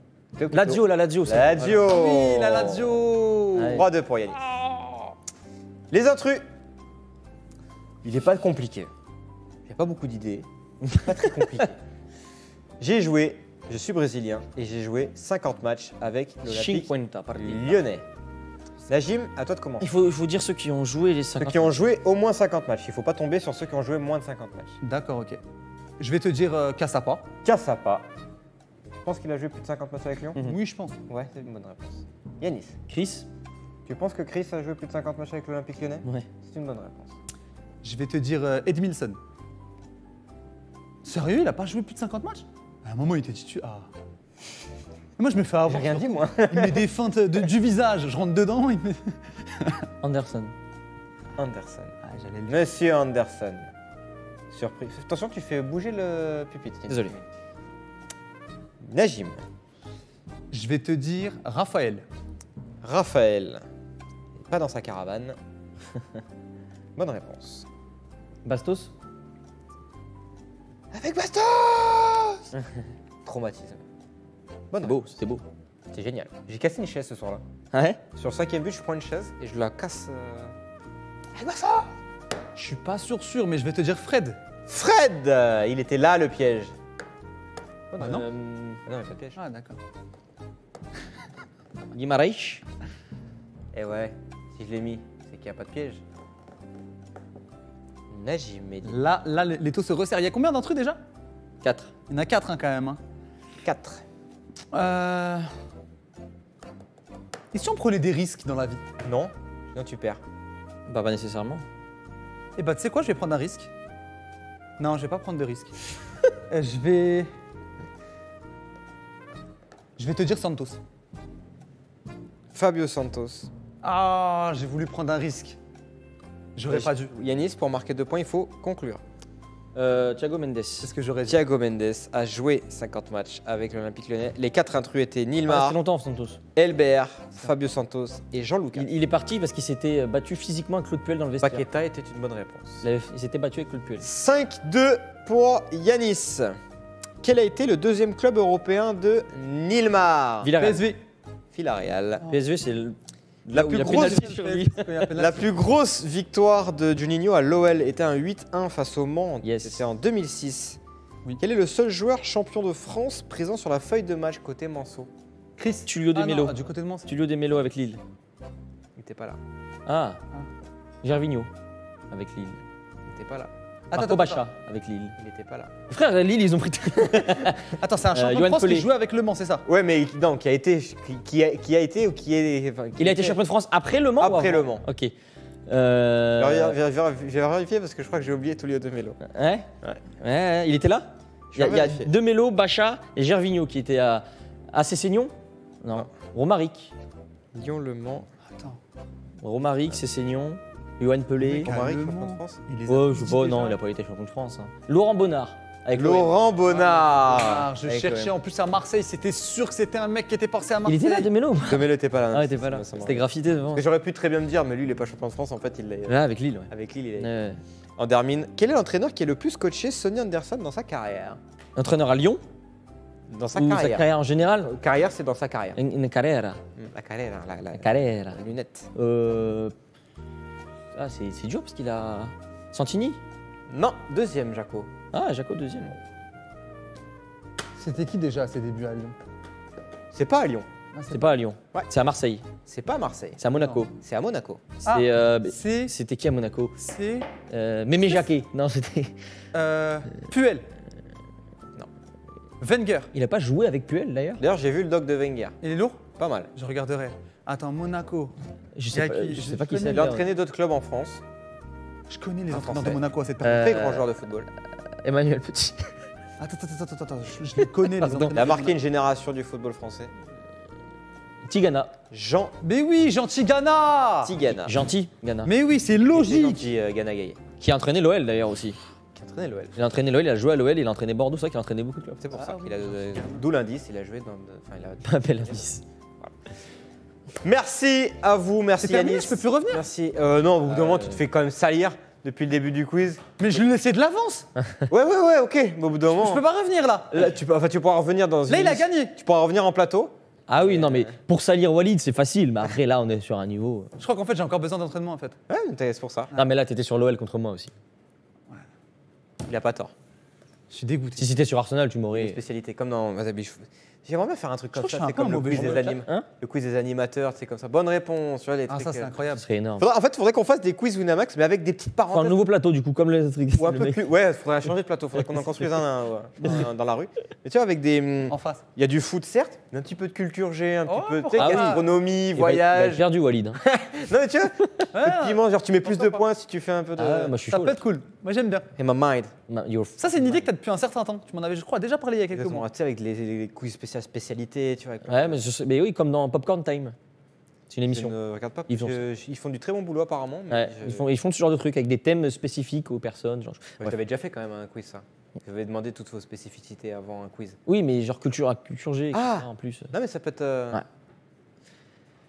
Lazio, la Lazio. c'est Lazio Oui, la Lazio Roi 3-2 pour Yannick. Ah. Les intrus Il n'est pas compliqué. Il n'y a pas beaucoup d'idées. pas très compliqué. J'ai joué je suis brésilien et j'ai joué 50 matchs avec l'Olympique lyonnais. La gym, à toi de commencer. Il faut, dire ceux qui ont joué les 50 Ceux qui ont joué au moins 50 matchs. Il ne faut pas tomber sur ceux qui ont joué moins de 50 matchs. D'accord, ok. Je vais te dire euh, Kassapa. Tu penses qu'il a joué plus de 50 matchs avec Lyon mhm. Oui, je pense. Ouais, c'est une bonne réponse. Yanis. Chris. Tu penses que Chris a joué plus de 50 matchs avec l'Olympique lyonnais Ouais. C'est une bonne réponse. Je vais te dire euh, Edmilson. Sérieux, il a pas joué plus de 50 matchs à un moment, il était dessus Ah. Moi, je me fais avoir. rien dit, moi. il met des feintes du visage. Je rentre dedans. Il Anderson. Anderson. Ah, j'allais Monsieur Anderson. Surprise. Attention, tu fais bouger le pupitre. Désolé. Najim. Je vais te dire Raphaël. Raphaël. Pas dans sa caravane. Bonne réponse. Bastos Avec Bastos Traumatisme. Bon, beau, c'était beau. C'était génial. J'ai cassé une chaise ce soir-là. Ah ouais Sur le cinquième but, je prends une chaise et je la casse. euh, ça eh, Je suis pas sûr sûr, mais je vais te dire Fred. Fred Il était là le piège. Ah euh, non. non, pas de piège. Ah d'accord. Guimaraïch Eh ouais, si je l'ai mis, c'est qu'il n'y a pas de piège. Najim Là, là, les taux se resserrent. Il y a combien d'entre eux déjà 4. Il y en a quatre hein, quand même. Hein. Quatre. Euh... Et si on prenait des risques dans la vie Non, Non, tu perds. Bah, pas nécessairement. Et eh bah, tu sais quoi, je vais prendre un risque. Non, je vais pas prendre de risque. Euh, je vais. Je vais te dire Santos. Fabio Santos. Ah, j'ai voulu prendre un risque. J'aurais pas dû. Yanis, pour marquer deux points, il faut conclure. Euh, Thiago Mendes. ce que Thiago Mendes a joué 50 matchs avec l'Olympique lyonnais. Les quatre intrus étaient Nilmar, ah, C'est longtemps, Santos. Elbert, Fabio Santos et jean luc Il, est parti parce qu'il s'était euh, battu physiquement avec Claude Puel dans le vestiaire. Paqueta était une bonne réponse. Il s'était battu avec Claude Puel. 5-2 pour Yanis. Quel a été le deuxième club européen de Nilmar Villarreal. PSV. Villarreal. c'est le la, plus, grosse, victoire de Juninho à l'OL était un 8-1 face au Mans. C'était en 2006. Quel est le seul joueur champion de France présent sur la feuille de match côté Manso Chris Tullio ah Demelo. du côté de Manso. avec Lille. Il n'était pas là. Ah, ah. Gervigno avec Lille. Il n'était pas là. Marco Bacha avec Lille. Il n'était pas là. Frère, Lille, ils ont pris. attends, c'est un euh, champion de France qui joue avec Le Mans, c'est ça Ouais, mais non, qui a été, qui a, qui a été ou qui est. il a été champion de France après Le Mans. Après Le Mans. Ok. Euh... vais vérifier parce que je crois que j'ai oublié Tullio de Melo. Ouais, ouais. Il était là Il y a, y De Melo, Bacha et Gervinho qui étaient à, à Cessignon Non. Romaric. Lyon-Le Mans. Attends. Romaric, Cessignon. Yoann Pelé. France Il est Oh, non, il n'a pas été champion de France. Hein. Laurent Bonnard. Laurent Bonnard ah, je cherchais en plus à Marseille, c'était sûr que c'était un mec qui était passé à Marseille. Il était là, Demelo Demelo était pas là. Ah, il était pas là. C'était graffité devant. J'aurais pu très bien me dire, mais lui, il n'est pas champion de France, en fait, il l'a. Ah, là, avec Lille, Avec Lille, il est. Ouais. Andermin. Quel est l'entraîneur qui a le plus coaché Sonny Anderson dans sa carrière Entraîneur à Lyon Dans sa sa carrière. en général euh, Carrière, c'est dans sa carrière. Une, carrière. Mmh, la carrière, la, Carrière. lunettes. Euh, ah, c'est c'est dur parce qu'il a. Santini Non, deuxième, Jaco. Ah, Jaco deuxième. C'était qui déjà à ses débuts à Lyon C'est pas à Lyon. Ah, c'est pas à Lyon. C'est à Marseille. C'est pas à Marseille. C'est à Monaco. C'est à Monaco. Ah, euh, c'est, C'était qui à Monaco C'est. euh, Mémé Jacquet. Non, c'était. Euh, Puel. Non. Wenger. Il a pas joué avec Puel d'ailleurs D'ailleurs, j'ai vu le doc de Wenger. Il est lourd Pas mal. Je regarderai. Attends, Monaco. Je sais pas, je sais pas qui c'est. Il a entraîné d'autres clubs en France. Je connais les entraîneurs de Monaco, c'est un très grand joueur de football. Euh, Emmanuel Petit. Attends, attends, attends, attends, je, les connais les Il a marqué une génération du football français. Tigana. Jean. Mais oui, Jean Tigana Tigana. Gentil, Gana Mais oui, c'est logique Gentil, euh, Gaïe, Gaillet. Qui a entraîné l'OL d'ailleurs aussi. Qui a entraîné l'OL. Il a entraîné l'OL, il a joué à l'OL, il a entraîné Bordeaux, ça vrai a entraîné beaucoup de clubs. C'est pour ah ça D'où l'indice, il a joué dans. Enfin, il a. Pas bel indice. Merci à vous, merci Yanis. Je peux plus revenir. Merci. Euh, non, au bout d'un moment, tu te fais quand même salir depuis le début du quiz. Mais je lui laissais de l'avance. ouais, ouais, ouais, ok. Mais au bout d'un moment. Je peux pas revenir là. là tu, enfin, tu pourras revenir dans. Là, il a gagné. Tu pourras revenir en plateau. Ah oui, non, mais pour salir Walid, c'est facile. Mais après, là, on est sur un niveau. Je crois qu'en fait, j'ai encore besoin d'entraînement en fait. Ouais, c'est pour ça. Non, mais là, tu étais sur l'OL contre moi aussi. Ouais. Il a pas tort. Je suis dégoûté. Si c'était sur Arsenal, tu m'aurais. spécialité, comme dans Mazabichou. J'aimerais bien faire un truc comme ça, comme le quiz, des anim... hein le quiz des animateurs, c'est comme ça. Bonne réponse, tu vois, les ah, ça c'est euh, incroyable. serait énorme. en fait, il faudrait qu'on fasse des quiz Winamax, mais avec des petites parenthèses. un nouveau plateau, du coup, comme les trucs. Ou un peu plus. Ouais, il faudrait changer de plateau, il faudrait qu'on en construise euh, un, dans la rue. Mais tu vois, avec des. Hum, en face. Il y a du foot, certes, mais un petit peu de culture G, un petit oh, peu de gastronomie, voyage. j'ai perdu Walid. Hein. non, mais tu vois, piment, genre, tu mets plus de points si tu fais un peu de. Ah, ça peut être cool. Moi, j'aime bien. Et ma mind. Ça, c'est une idée que tu as depuis un certain temps. Tu m'en avais, je crois, déjà parlé il y a quelques mois. Tu sais, avec les quiz sa spécialité. Tu vois, mais, oui, comme dans Popcorn Time. C'est une émission. Euh, regarde pas. Ils, parce ils, font du très bon boulot apparemment. Mais ils, font, ils font ce genre de trucs avec des thèmes spécifiques aux personnes. Genre... Ouais, tu déjà fait quand même un quiz, ça. Je vais demander toutes vos spécificités avant un quiz. Oui, mais genre culture à culture ah en plus. Non, mais ça peut être. Euh... Ouais.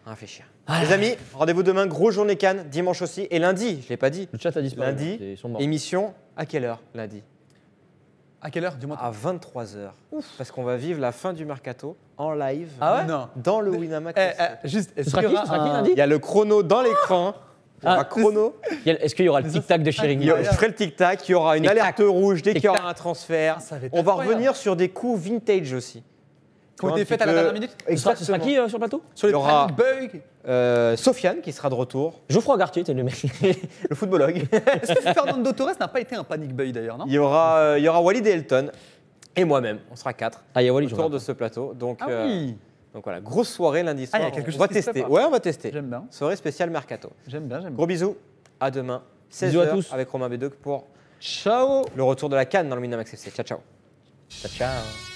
Réfléchir. Ah, ah. Les amis, rendez-vous demain, gros journée Cannes, dimanche aussi, et lundi, je l'ai pas dit. Le chat a disparu. Lundi, hein, émission à quelle heure lundi à quelle heure du moins À 23h. Parce qu'on va vivre la fin du mercato en live. Ah dans le Winamax. Eh, eh, juste, est-ce qu'il y aura Il y a le chrono dans ah l'écran. Il y aura ah, chrono. Est-ce qu'il y aura le tic-tac de Il y je ferai le tic-tac. Il y aura une alerte rouge dès qu'il y aura un transfert. On va revenir sur des coups vintage aussi. Qui ont été à la dernière minute Ce sera, qui euh, sur le plateau Sur les trois. Euh, Sofiane qui sera de retour. Geoffroy Gartier, le le footballogue. Est-ce que Fernando Torres n'a pas été un panic boy d'ailleurs il y, aura, euh, il y aura Walid et Elton et moi-même. On sera quatre ah, autour de ce plateau. Donc, ah euh, donc voilà, grosse soirée lundi ah, soir. on va tester. Ouais, on va tester. J'aime bien. Soirée spéciale mercato. J'aime bien, j'aime bien. Gros bisous. À demain. 16 h avec Romain B2 pour Le retour de la canne dans le Minamax FC. Ciao ciao. Ciao ciao.